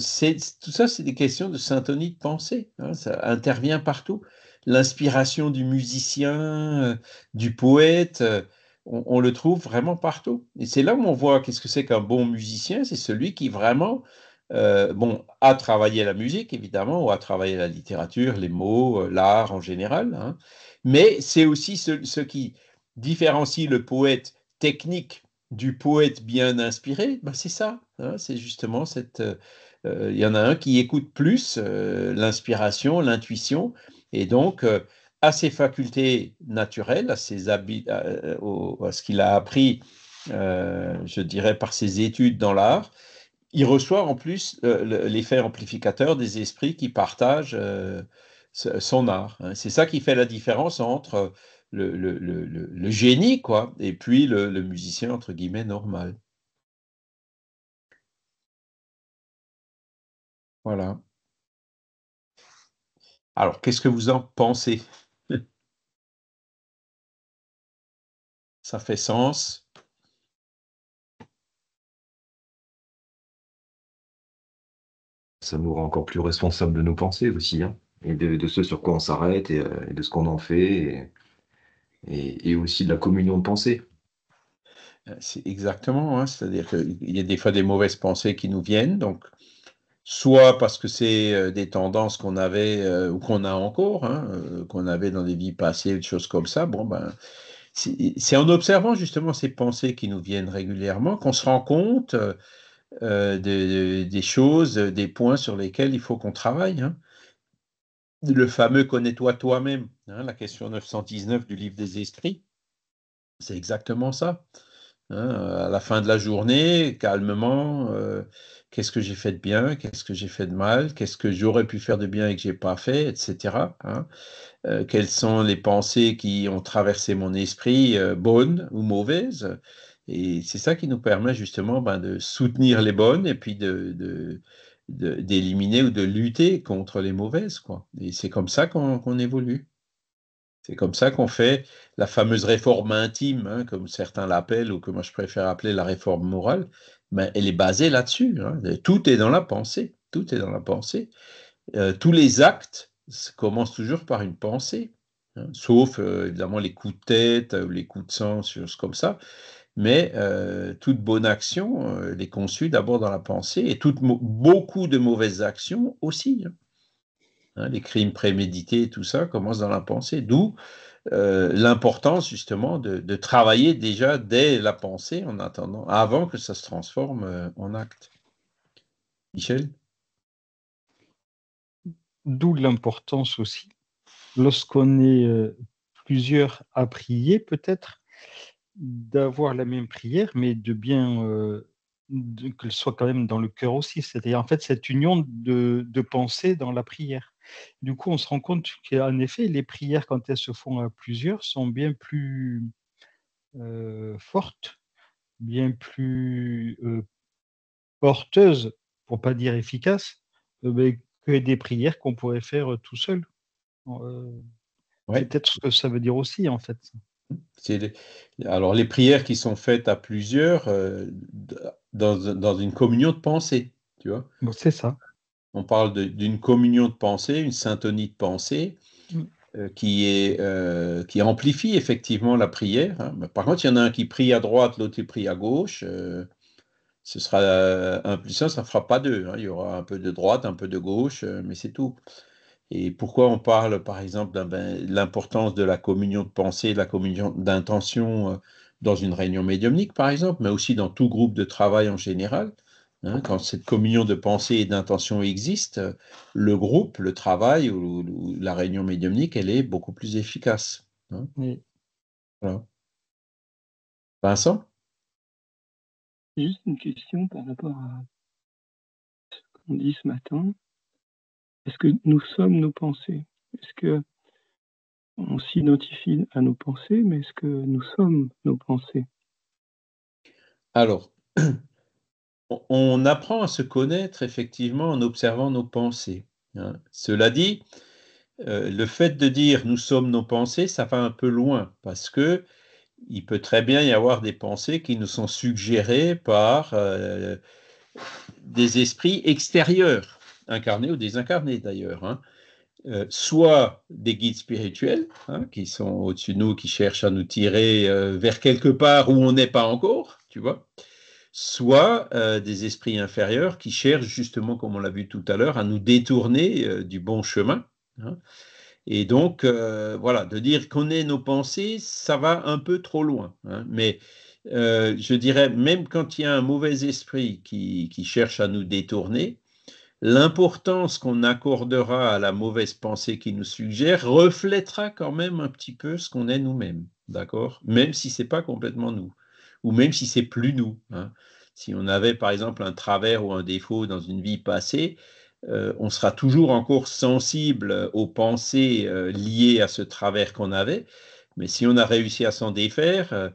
tout ça, c'est des questions de syntonie de pensée. ça intervient partout l'inspiration du musicien, euh, du poète, euh, on, le trouve vraiment partout. Et c'est là où on voit qu'est-ce que c'est qu'un bon musicien, c'est celui qui vraiment euh, a bon, à la musique, évidemment, ou a travaillé la littérature, les mots, l'art en général. Hein. Mais c'est aussi ce, qui différencie le poète technique du poète bien inspiré. Ben, c'est ça, hein, c'est justement cette... Il y en a un qui écoute plus l'inspiration, l'intuition, et donc, euh, à ses facultés naturelles, à, ses euh, ce qu'il a appris, euh, je dirais, par ses études dans l'art, il reçoit en plus l'effet amplificateur des esprits qui partagent son art. Hein. C'est ça qui fait la différence entre le, le génie, quoi, et puis le, musicien, entre guillemets, normal. Voilà. Alors, qu'est-ce que vous en pensez <laughs> Ça fait sens Ça nous rend encore plus responsables de nos pensées aussi, hein, et de, ce sur quoi on s'arrête, et, euh, de ce qu'on en fait, et, aussi de la communion de pensée. Euh, c'est exactement, hein, c'est-à-dire qu'il y a des fois des mauvaises pensées qui nous viennent, donc soit parce que c'est euh, des tendances qu'on avait euh, ou qu'on a encore, hein, euh, qu'on avait dans des vies passées, des choses comme ça. Bon, ben, c'est en observant justement ces pensées qui nous viennent régulièrement qu'on se rend compte des choses, des points sur lesquels il faut qu'on travaille. Hein. Le fameux connais-toi toi-même, hein, la question 919 du livre des esprits, c'est exactement ça. Hein, à la fin de la journée, calmement, euh, qu'est-ce que j'ai fait de bien, qu'est-ce que j'ai fait de mal, qu'est-ce que j'aurais pu faire de bien et que j'ai pas fait, etc. Hein. Euh, quelles sont les pensées qui ont traversé mon esprit, euh, bonnes ou mauvaises. Et c'est ça qui nous permet justement ben, de soutenir les bonnes et puis de, d'éliminer ou de lutter contre les mauvaises. Et c'est comme ça qu'on évolue. C'est comme ça qu'on fait la fameuse réforme intime, hein, comme certains l'appellent, ou que moi je préfère appeler la réforme morale. Mais elle est basée là-dessus. Hein. Tout est dans la pensée. Tout est dans la pensée. Euh, tous les actes commencent toujours par une pensée, hein, sauf euh, évidemment les coups de tête ou les coups de sang, choses comme ça. Mais euh, toute bonne action, est conçue d'abord dans la pensée, et beaucoup de mauvaises actions aussi. Hein, les crimes prémédités, tout ça commence dans la pensée. D'où euh, l'importance justement de, travailler déjà dès la pensée en attendant, avant que ça se transforme euh, en acte. Michel D'où l'importance aussi, lorsqu'on est euh, plusieurs à prier peut-être, d'avoir la même prière, mais de bien qu'elle soit quand même dans le cœur aussi. C'est-à-dire en fait cette union de pensée dans la prière. Du coup, on se rend compte qu'en effet, les prières, quand elles se font à plusieurs, sont bien plus euh, fortes, bien plus euh, porteuses, pour pas dire efficaces, euh, ben, que des prières qu'on pourrait faire tout seul. peut-être que ça veut dire aussi, en fait. alors, les prières qui sont faites à plusieurs dans, une communion de pensée, tu vois. c'est ça on parle d'une communion de pensée, une syntonie de pensée, mm. euh, qui, est, euh, qui amplifie effectivement la prière. Hein. Par contre, il y en a un qui prie à droite, l'autre qui prie à gauche. Euh, ce sera un plus un, ça ne fera pas deux. Hein. Il y aura un peu de droite, un peu de gauche, mais c'est tout. Et pourquoi on parle, par exemple, de ben, l'importance de la communion de pensée, de la communion d'intention dans une réunion médiumnique, par exemple, mais aussi dans tout groupe de travail en général Hein, quand cette communion de pensée et d'intention existe, le groupe, le travail ou, la réunion médiumnique, elle est beaucoup plus efficace. Hein. Vincent Juste une question par rapport à ce qu'on dit ce matin. Est-ce que nous sommes nos pensées Est-ce que on s'identifie à nos pensées, mais est-ce que nous sommes nos pensées Alors, <clears throat> on apprend à se connaître effectivement en observant nos pensées. Hein. Cela dit, euh, le fait de dire nous sommes nos pensées, ça va un peu loin parce que il peut très bien y avoir des pensées qui nous sont suggérées par euh, des esprits extérieurs, incarnés ou désincarnés d'ailleurs. Hein. Euh, soit des guides spirituels hein, qui sont au-dessus de nous, qui cherchent à nous tirer vers quelque part où on n'est pas encore, tu vois, soit euh, des esprits inférieurs qui cherchent justement, comme on l'a vu tout à l'heure, à nous détourner euh, du bon chemin. Hein. Et donc, euh, voilà, de dire qu'on est nos pensées, ça va un peu trop loin. Hein. Mais je dirais, même quand il y a un mauvais esprit qui, cherche à nous détourner, l'importance qu'on accordera à la mauvaise pensée qui nous suggère reflètera quand même un petit peu ce qu'on est nous-mêmes, d'accord Même si ce n'est pas complètement nous ou même si c'est plus nous. Hein. Si on avait par exemple un travers ou un défaut dans une vie passée, euh, on sera toujours encore sensible euh, aux pensées euh, liées à ce travers qu'on avait, mais si on a réussi à s'en défaire,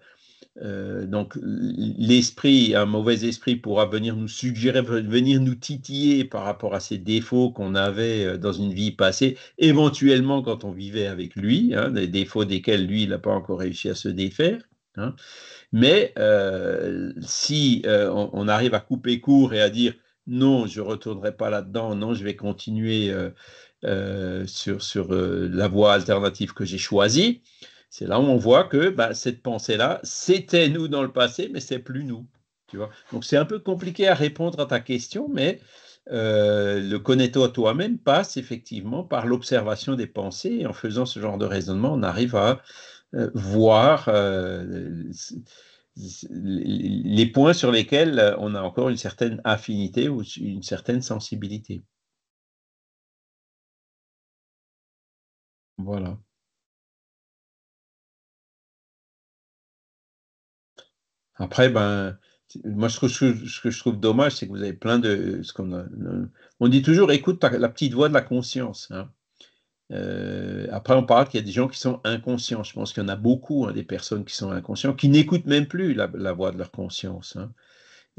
donc l'esprit, un mauvais esprit pourra venir nous suggérer, venir nous titiller par rapport à ces défauts qu'on avait dans une vie passée, éventuellement quand on vivait avec lui, hein, des défauts desquels lui, il n'a pas encore réussi à se défaire. Hein. Mais euh, si euh, on, arrive à couper court et à dire non, je ne retournerai pas là-dedans, non, je vais continuer euh, sur, sur la voie alternative que j'ai choisie, c'est là où on voit que bah, cette pensée-là, c'était nous dans le passé, mais c'est plus nous. Tu vois Donc c'est un peu compliqué à répondre à ta question, mais le connais-toi toi-même passe effectivement par l'observation des pensées et en faisant ce genre de raisonnement, on arrive à voir euh, les points sur lesquels euh, on a encore une certaine affinité ou une certaine sensibilité. Voilà. Après, ben, moi, ce que, je, trouve dommage, c'est que vous avez plein de. Ce on dit toujours, écoute la petite voix de la conscience. Hein. Euh, après, on parle qu'il y a des gens qui sont inconscients. Je pense qu'il y en a beaucoup, hein, des personnes qui sont inconscients, qui n'écoutent même plus la, voix de leur conscience. Hein.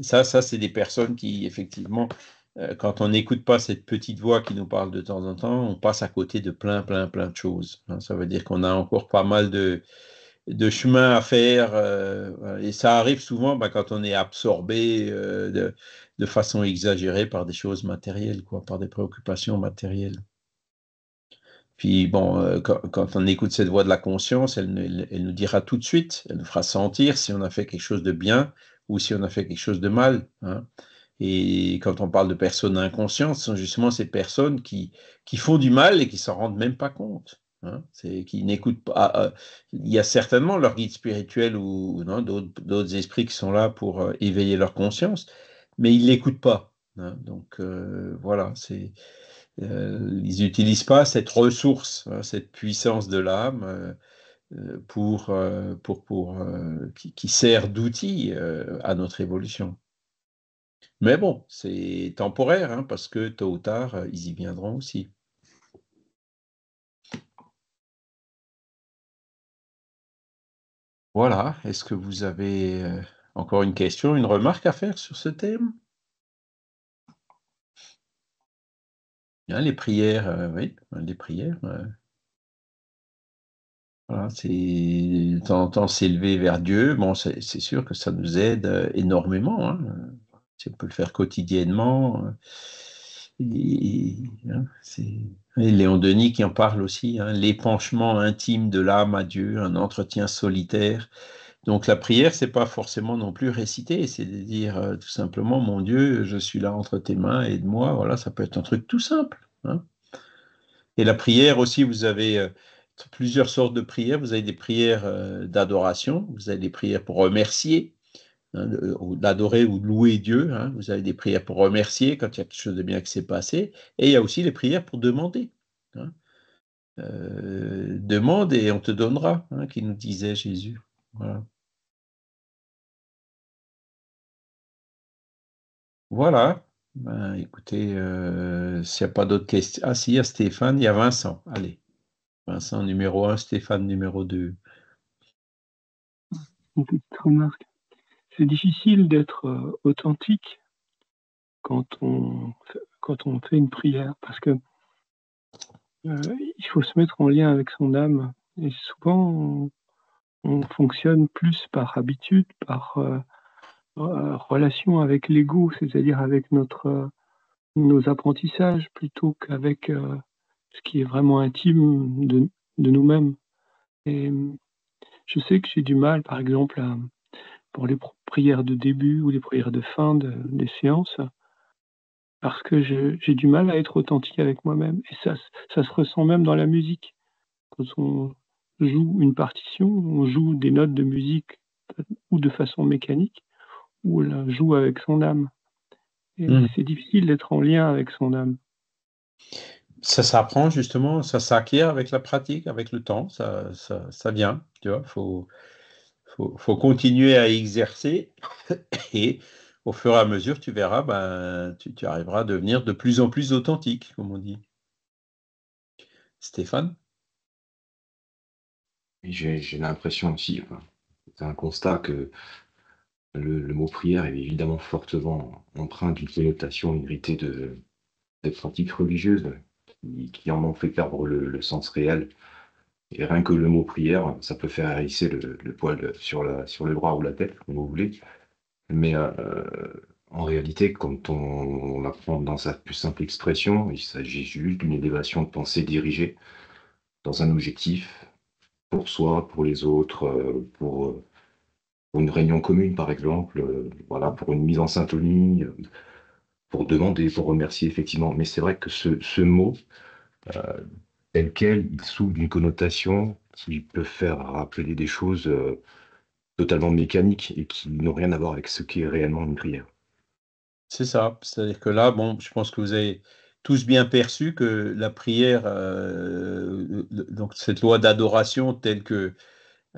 ça, ça c'est des personnes qui, effectivement, euh, quand on n'écoute pas cette petite voix qui nous parle de temps en temps, on passe à côté de plein, plein, plein de choses. Hein. Ça veut dire qu'on a encore pas mal de, de chemin à faire. Euh, et ça arrive souvent bah, quand on est absorbé de, de façon exagérée par des choses matérielles, quoi, par des préoccupations matérielles. Puis bon, euh, quand, on écoute cette voix de la conscience, elle, elle, nous dira tout de suite, elle nous fera sentir si on a fait quelque chose de bien ou si on a fait quelque chose de mal. Hein. Et quand on parle de personnes inconscientes, ce sont justement ces personnes qui, qui font du mal et qui s'en rendent même pas compte. Hein, qui n'écoutent pas. Ah, ah, il y a certainement leur guide spirituel ou, d'autres esprits qui sont là pour euh, éveiller leur conscience, mais ils l'écoutent pas. Hein. donc euh, voilà, c'est euh, ils n'utilisent pas cette ressource, hein, cette puissance de l'âme euh, euh, qui, sert d'outil à notre évolution. Mais bon, c'est temporaire, hein, parce que tôt ou tard, ils y viendront aussi. Voilà, est-ce que vous avez encore une question, une remarque à faire sur ce thème les prières, euh, oui, les prières. Euh. voilà, c'est de temps en temps s'élever vers Dieu. Bon, c'est sûr que ça nous aide euh, énormément. Hein. Si on peut le faire quotidiennement. Hein, et, Léon Denis qui en parle aussi, hein, l'épanchement intime de l'âme à Dieu, un entretien solitaire donc la prière, c'est pas forcément non plus réciter, c'est de dire euh, tout simplement, mon Dieu, je suis là entre tes mains, et de moi Voilà, ça peut être un truc tout simple. Hein. Et la prière aussi, vous avez euh, plusieurs sortes de prières. Vous avez des prières euh, d'adoration, vous avez des prières pour remercier, hein, d'adorer ou de louer Dieu. Hein. Vous avez des prières pour remercier quand il y a quelque chose de bien qui s'est passé. Et il y a aussi les prières pour demander. demande et on te donnera, qui nous disait Jésus. Voilà. Ben, écoutez, euh, s'il n'y a pas d'autres questions. Ah, si, y a Stéphane, il y a Vincent. Allez. Vincent numéro 1, Stéphane numéro 2. petite remarque. C'est difficile d'être euh, authentique quand on, quand on fait une prière parce que euh, il faut se mettre en lien avec son âme. Et souvent, on, fonctionne plus par habitude, par. Euh, relation avec l'ego, c'est-à-dire avec notre, euh, nos apprentissages, plutôt qu'avec euh, ce qui est vraiment intime de, nous-mêmes. Et je sais que j'ai du mal, par exemple, pour les prières de début ou les prières de fin des séances, parce que j'ai du mal à être authentique avec moi-même. Et ça, ça se ressent même dans la musique. Quand on joue une partition, on joue des notes de musique ou de façon mécanique, où elle joue avec son âme. Et hmm. c'est difficile d'être en lien avec son âme. Ça s'apprend justement, ça s'acquiert avec la pratique, avec le temps, ça, vient, tu vois, faut, faut, continuer à exercer <coughs> et au fur et à mesure, tu verras, ben, tu, tu arriveras à devenir de plus en plus authentique, comme on dit. Stéphane J'ai l'impression aussi, c'est un constat que le, mot prière est évidemment fortement empreint d'une connotation héritée de, de, pratiques religieuses qui, en ont fait perdre le, sens réel. Et rien que le mot prière, ça peut faire hérisser le, poil sur, la, sur le bras ou la tête, comme vous voulez. Mais euh, en réalité, quand on, l'apprend dans sa plus simple expression, il s'agit juste d'une élévation de pensée dirigée dans un objectif pour soi, pour les autres, pour une réunion commune, par exemple, euh, voilà, pour une mise en syntonie, euh, pour demander, pour remercier, effectivement. Mais c'est vrai que ce, mot, euh, tel quel, il souffre d'une connotation qui peut faire rappeler des choses totalement mécaniques et qui n'ont rien à voir avec ce qu'est réellement une prière. C'est ça. C'est-à-dire que là, bon, je pense que vous avez tous bien perçu que la prière, donc cette loi d'adoration telle que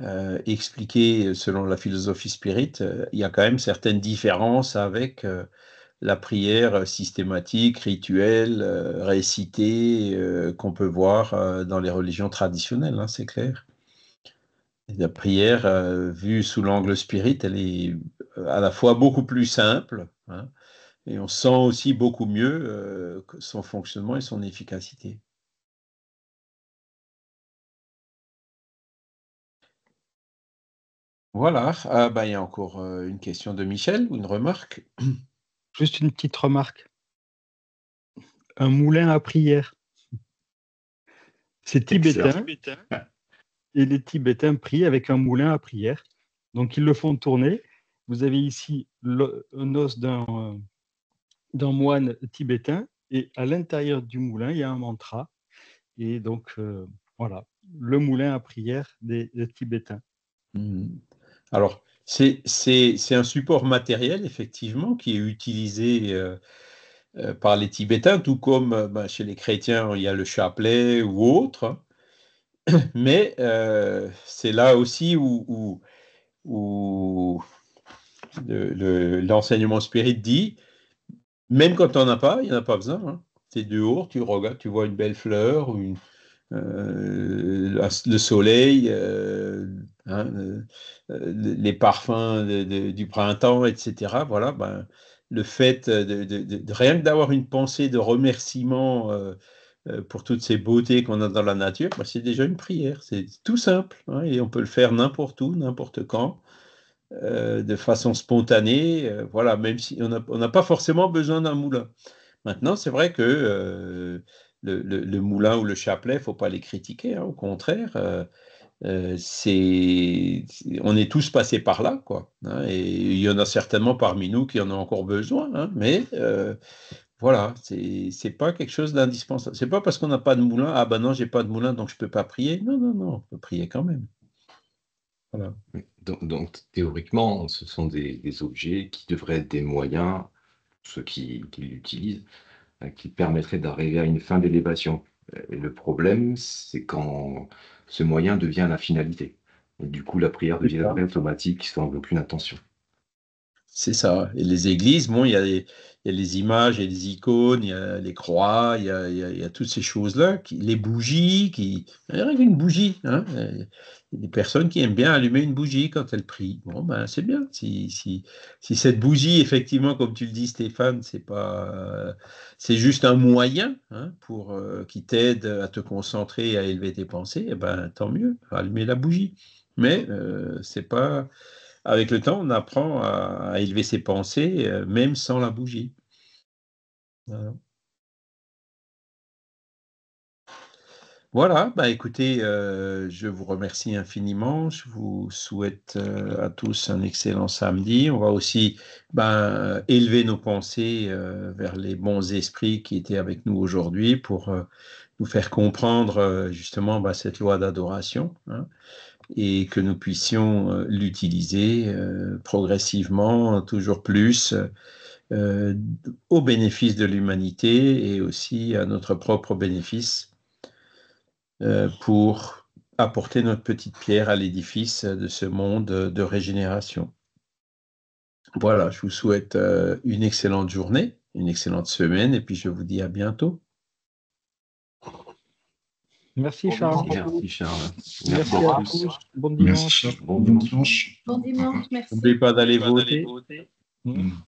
euh, expliquer euh, selon la philosophie spirit, euh, il y a quand même certaines différences avec la prière systématique, rituelle, récitée, qu'on peut voir dans les religions traditionnelles, hein, c'est clair. la prière, vue sous l'angle spirit, elle est à la fois beaucoup plus simple, hein, et on sent aussi beaucoup mieux son fonctionnement et son efficacité. Voilà, ah, bah, il y a encore euh, une question de Michel ou une remarque? <clears throat> Juste une petite remarque. Un moulin à prière. C'est tibétain ah. et les Tibétains prient avec un moulin à prière. Donc ils le font tourner. Vous avez ici un os euh, d'un moine tibétain et à l'intérieur du moulin, il y a un mantra. Et donc euh, voilà, le moulin à prière des, Tibétains. Hmm. Alors, c'est un support matériel, effectivement, qui est utilisé euh, euh, par les Tibétains, tout comme euh, ben, chez les chrétiens, il y a le chapelet ou autre. <coughs> Mais c'est là aussi où, l'enseignement le, spirit dit, même quand tu n'en as pas, il n'y en a pas besoin. Tu hein. es dehors, tu regardes, tu vois une belle fleur ou une euh, le soleil, euh, hein, euh, les parfums du printemps, etc. Voilà, ben, le fait de, rien que d'avoir une pensée de remerciement pour toutes ces beautés qu'on a dans la nature, ben, c'est déjà une prière. C'est tout simple. Hein, et on peut le faire n'importe où, n'importe quand, de façon spontanée. voilà, même si on n'a pas forcément besoin d'un moulin. Maintenant, c'est vrai que le, le, moulin ou le chapelet, il faut pas les critiquer, hein, au contraire. Euh, euh, on est tous passés par là, quoi. Hein, et il y en a certainement parmi nous qui en ont encore besoin, hein, mais euh, voilà, c'est, pas quelque chose d'indispensable. C'est pas parce qu'on n'a pas de moulin, ah ben non, j'ai pas de moulin, donc je peux pas prier. Non, non, non, on peut prier quand même. Donc, théoriquement, ce sont des, objets qui devraient être des moyens, ceux qui, qui l'utilisent, euh, qui permettrait d'arriver à une fin d'élévation. Euh, le problème, c'est quand ce moyen devient la finalité. du coup, la prière devient automatique sans aucune intention. C'est ça. Et les églises, bon, il y, a les, images, il y a les icônes, il y a les croix, il y a, toutes ces choses-là, les bougies, qui, rien qu'une bougie. Hein. Euh, il y a des personnes qui aiment bien allumer une bougie quand elles prient. Bon, ben, c'est bien. Si, cette bougie, effectivement, comme tu le dis, Stéphane, c'est pas, c'est juste un moyen hein, pour euh, qui t'aide à te concentrer, et à élever tes pensées. Eh ben, tant mieux. Allumer la bougie. Mais euh, c'est pas avec le temps, on apprend à, élever ses pensées, euh, même sans la bougie. Voilà. Bah, écoutez, euh, je vous remercie infiniment. Je vous souhaite euh, à tous un excellent samedi. On va aussi bah, élever nos pensées vers les bons esprits qui étaient avec nous aujourd'hui pour nous faire comprendre justement bah, cette loi d'adoration. Hein et que nous puissions euh, l'utiliser euh, progressivement, toujours plus, euh, au bénéfice de l'humanité et aussi à notre propre bénéfice pour apporter notre petite pierre à l'édifice de ce monde de régénération. Voilà, je vous souhaite une excellente journée, une excellente semaine et puis je vous dis à bientôt. Merci Charles. Merci Charles. à tous. Bon dimanche. Merci. Bon dimanche. N'oubliez pas d'aller voter. Hmm. Hmm.